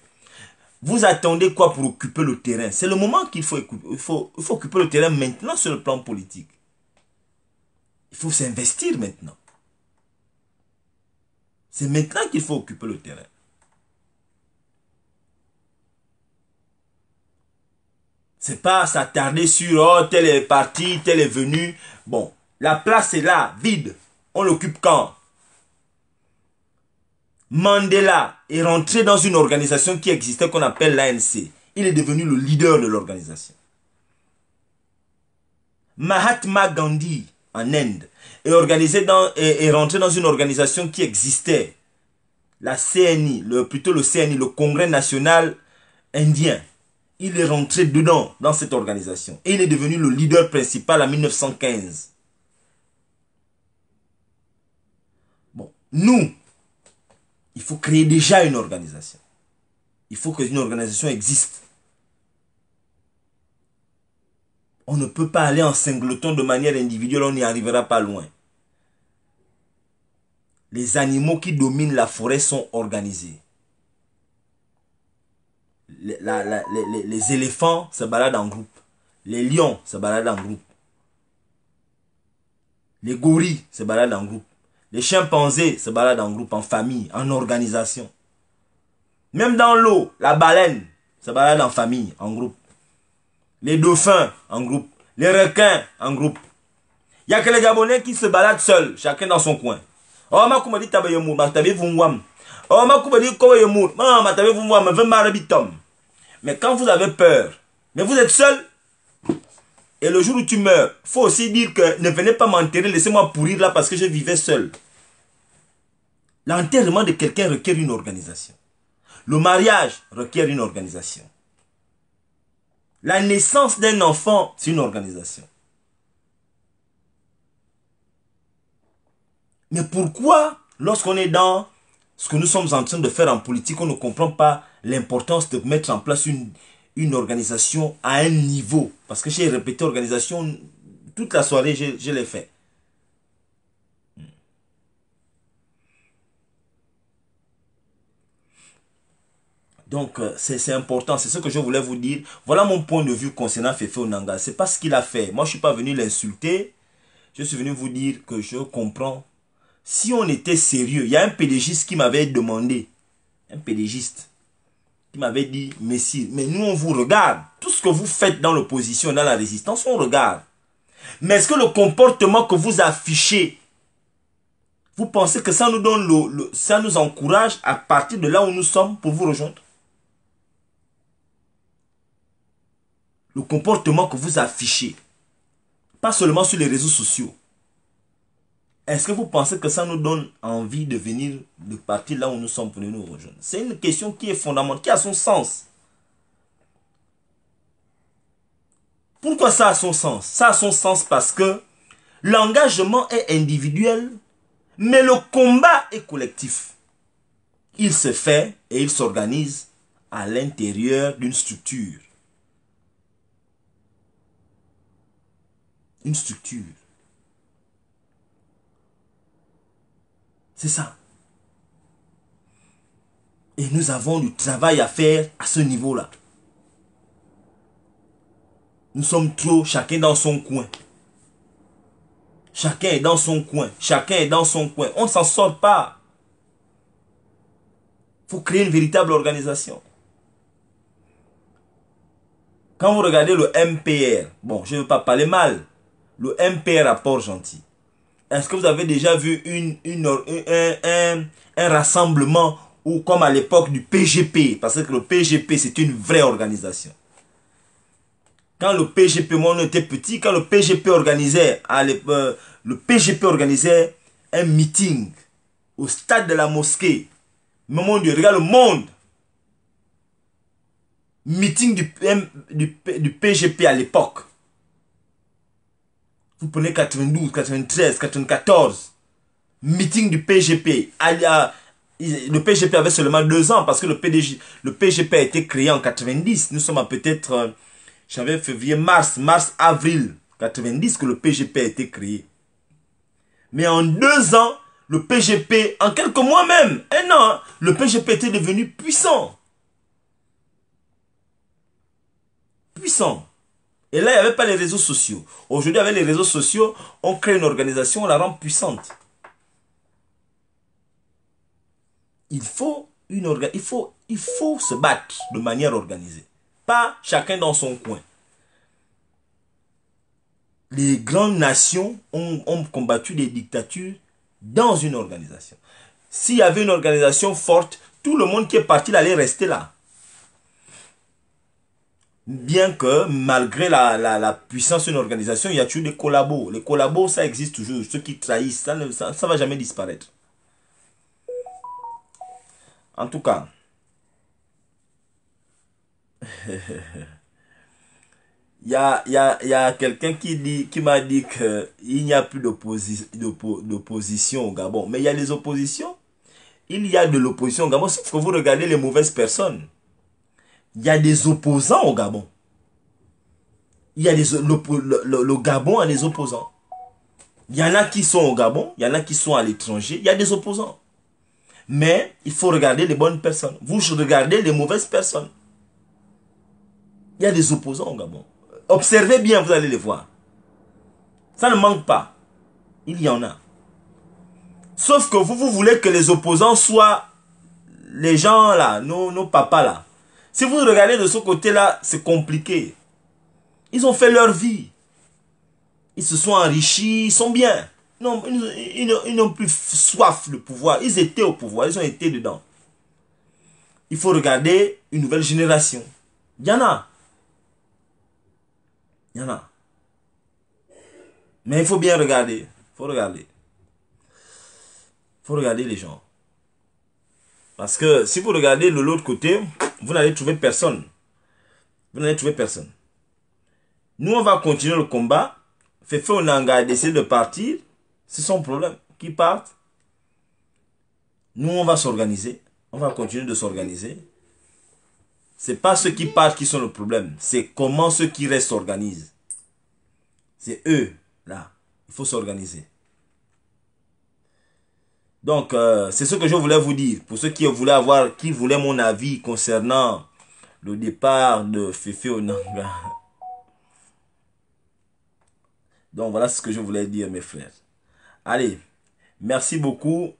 vous attendez quoi pour occuper le terrain C'est le moment qu'il faut, il faut occuper le terrain maintenant sur le plan politique. Il faut s'investir maintenant. C'est maintenant qu'il faut occuper le terrain. C'est pas s'attarder sur oh, tel est parti, tel est venu. Bon, la place est là, vide. On l'occupe quand Mandela est rentré dans une organisation qui existait qu'on appelle l'ANC. Il est devenu le leader de l'organisation. Mahatma Gandhi en Inde est, organisé dans, rentré dans une organisation qui existait, la CNI, le, plutôt le CNI, le Congrès national indien il est rentré dedans, dans cette organisation. Et il est devenu le leader principal en 1915. Bon, nous, il faut créer déjà une organisation. Il faut que une organisation existe. On ne peut pas aller en singleton de manière individuelle, on n'y arrivera pas loin. Les animaux qui dominent la forêt sont organisés les, les, éléphants se baladent en groupe. Les lions se baladent en groupe. Les gorilles se baladent en groupe. Les chimpanzés se baladent en groupe, en famille, en organisation. Même dans l'eau, la baleine se balade en famille, en groupe. Les dauphins en groupe. Les requins en groupe. Il n'y a que les Gabonais qui se baladent seuls, chacun dans son coin. Oh, ma koumadi tabayemour, ma tabe Oh, ma koumadi ma tabe mais quand vous avez peur, mais vous êtes seul, et le jour où tu meurs, il faut aussi dire que ne venez pas m'enterrer, laissez-moi pourrir là parce que je vivais seul. L'enterrement de quelqu'un requiert une organisation. Le mariage requiert une organisation. La naissance d'un enfant, c'est une organisation. Mais pourquoi, lorsqu'on est dans ce que nous sommes en train de faire en politique, on ne comprend pas l'importance de mettre en place une, une organisation à un niveau. Parce que j'ai répété organisation toute la soirée, je, l'ai fait. Donc, euh, c'est important, c'est ce que je voulais vous dire. Voilà mon point de vue concernant Fefe Onanga. C'est pas ce qu'il a fait. Moi, je suis pas venu l'insulter. Je suis venu vous dire que je comprends. Si on était sérieux, il y a un pédégiste qui m'avait demandé, un pédégiste, qui m'avait dit, Messie, mais nous on vous regarde. Tout ce que vous faites dans l'opposition, dans la résistance, on regarde. Mais est-ce que le comportement que vous affichez, vous pensez que ça nous donne le, ça nous encourage à partir de là où nous sommes pour vous rejoindre Le comportement que vous affichez, pas seulement sur les réseaux sociaux, est-ce que vous pensez que ça nous donne envie de venir, de partir là où nous sommes pour nous rejoindre C'est une question qui est fondamentale, qui a son sens. Pourquoi ça a son sens Ça a son sens parce que l'engagement est individuel, mais le combat est collectif. Il se fait et il s'organise à l'intérieur d'une structure. Une structure. C'est ça. Et nous avons du travail à faire à ce niveau-là. Nous sommes trop, chacun dans son coin. Chacun est dans son coin. Chacun est dans son coin. On ne s'en sort pas. Il faut créer une véritable organisation. Quand vous regardez le MPR, bon, je ne veux pas parler mal, le MPR à Port-Gentil, est-ce que vous avez déjà vu une, un, rassemblement ou comme à l'époque du PGP Parce que le PGP, c'est une vraie organisation. Quand le PGP, moi on était petit, quand le PGP organisait, à euh, le PGP organisait un meeting au stade de la mosquée. mon Dieu, regarde le monde. Meeting du PGP à l'époque. Vous prenez 92, 93, 94. Meeting du PGP. Ah, le PGP avait seulement deux ans parce que le, le PGP a été créé en 90. Nous sommes à peut-être, euh, j'avais février, mars, mars, avril 90 que le PGP a été créé. Mais en deux ans, le PGP, en quelques mois même, un an, le PGP était devenu puissant. Puissant. Et là, il n'y avait pas les réseaux sociaux. Aujourd'hui, avec les réseaux sociaux, on crée une organisation, on la rend puissante. Il faut, une il faut, il faut se battre de manière organisée. Pas chacun dans son coin. Les grandes nations ont, combattu des dictatures dans une organisation. S'il y avait une organisation forte, tout le monde qui est parti allait rester là bien que malgré la, la, puissance d'une organisation, il y a toujours des collabos. Les collabos, ça existe toujours. Ceux qui trahissent, ça ne ça, va jamais disparaître. En tout cas, il y a, y a quelqu'un qui, dit, qui m'a dit qu'il n'y a plus d'opposition au Gabon. Mais il y a des oppositions. Il y a de l'opposition au Gabon, sauf que vous regardez les mauvaises personnes il y a des opposants au Gabon. Il y a des, le, le, Gabon a des opposants. Il y en a qui sont au Gabon, il y en a qui sont à l'étranger, il y a des opposants. Mais il faut regarder les bonnes personnes. Vous regardez les mauvaises personnes. Il y a des opposants au Gabon. Observez bien, vous allez les voir. Ça ne manque pas. Il y en a. Sauf que vous, vous voulez que les opposants soient les gens là, nos papas là. Si vous regardez de ce côté-là, c'est compliqué. Ils ont fait leur vie. Ils se sont enrichis, ils sont bien. Non, ils n'ont plus soif de pouvoir. Ils étaient au pouvoir, ils ont été dedans. Il faut regarder une nouvelle génération. Il y en a. Il y en a. Mais il faut bien regarder. Il faut regarder. Il faut regarder les gens. Parce que si vous regardez de l'autre côté, vous n'allez trouver personne. Vous n'allez trouver personne. Nous, on va continuer le combat. Fefe Onanga a décidé de partir. C'est son problème. Qui part. Nous, on va s'organiser. On va continuer de s'organiser. Ce n'est pas ceux qui partent qui sont le problème. C'est comment ceux qui restent s'organisent. C'est eux, là. Il faut s'organiser. Donc, euh, c'est ce que je voulais vous dire. Pour ceux qui voulaient avoir, qui voulaient mon avis concernant le départ de Fefe Onanga. Donc, voilà ce que je voulais dire, mes frères. Allez, merci beaucoup.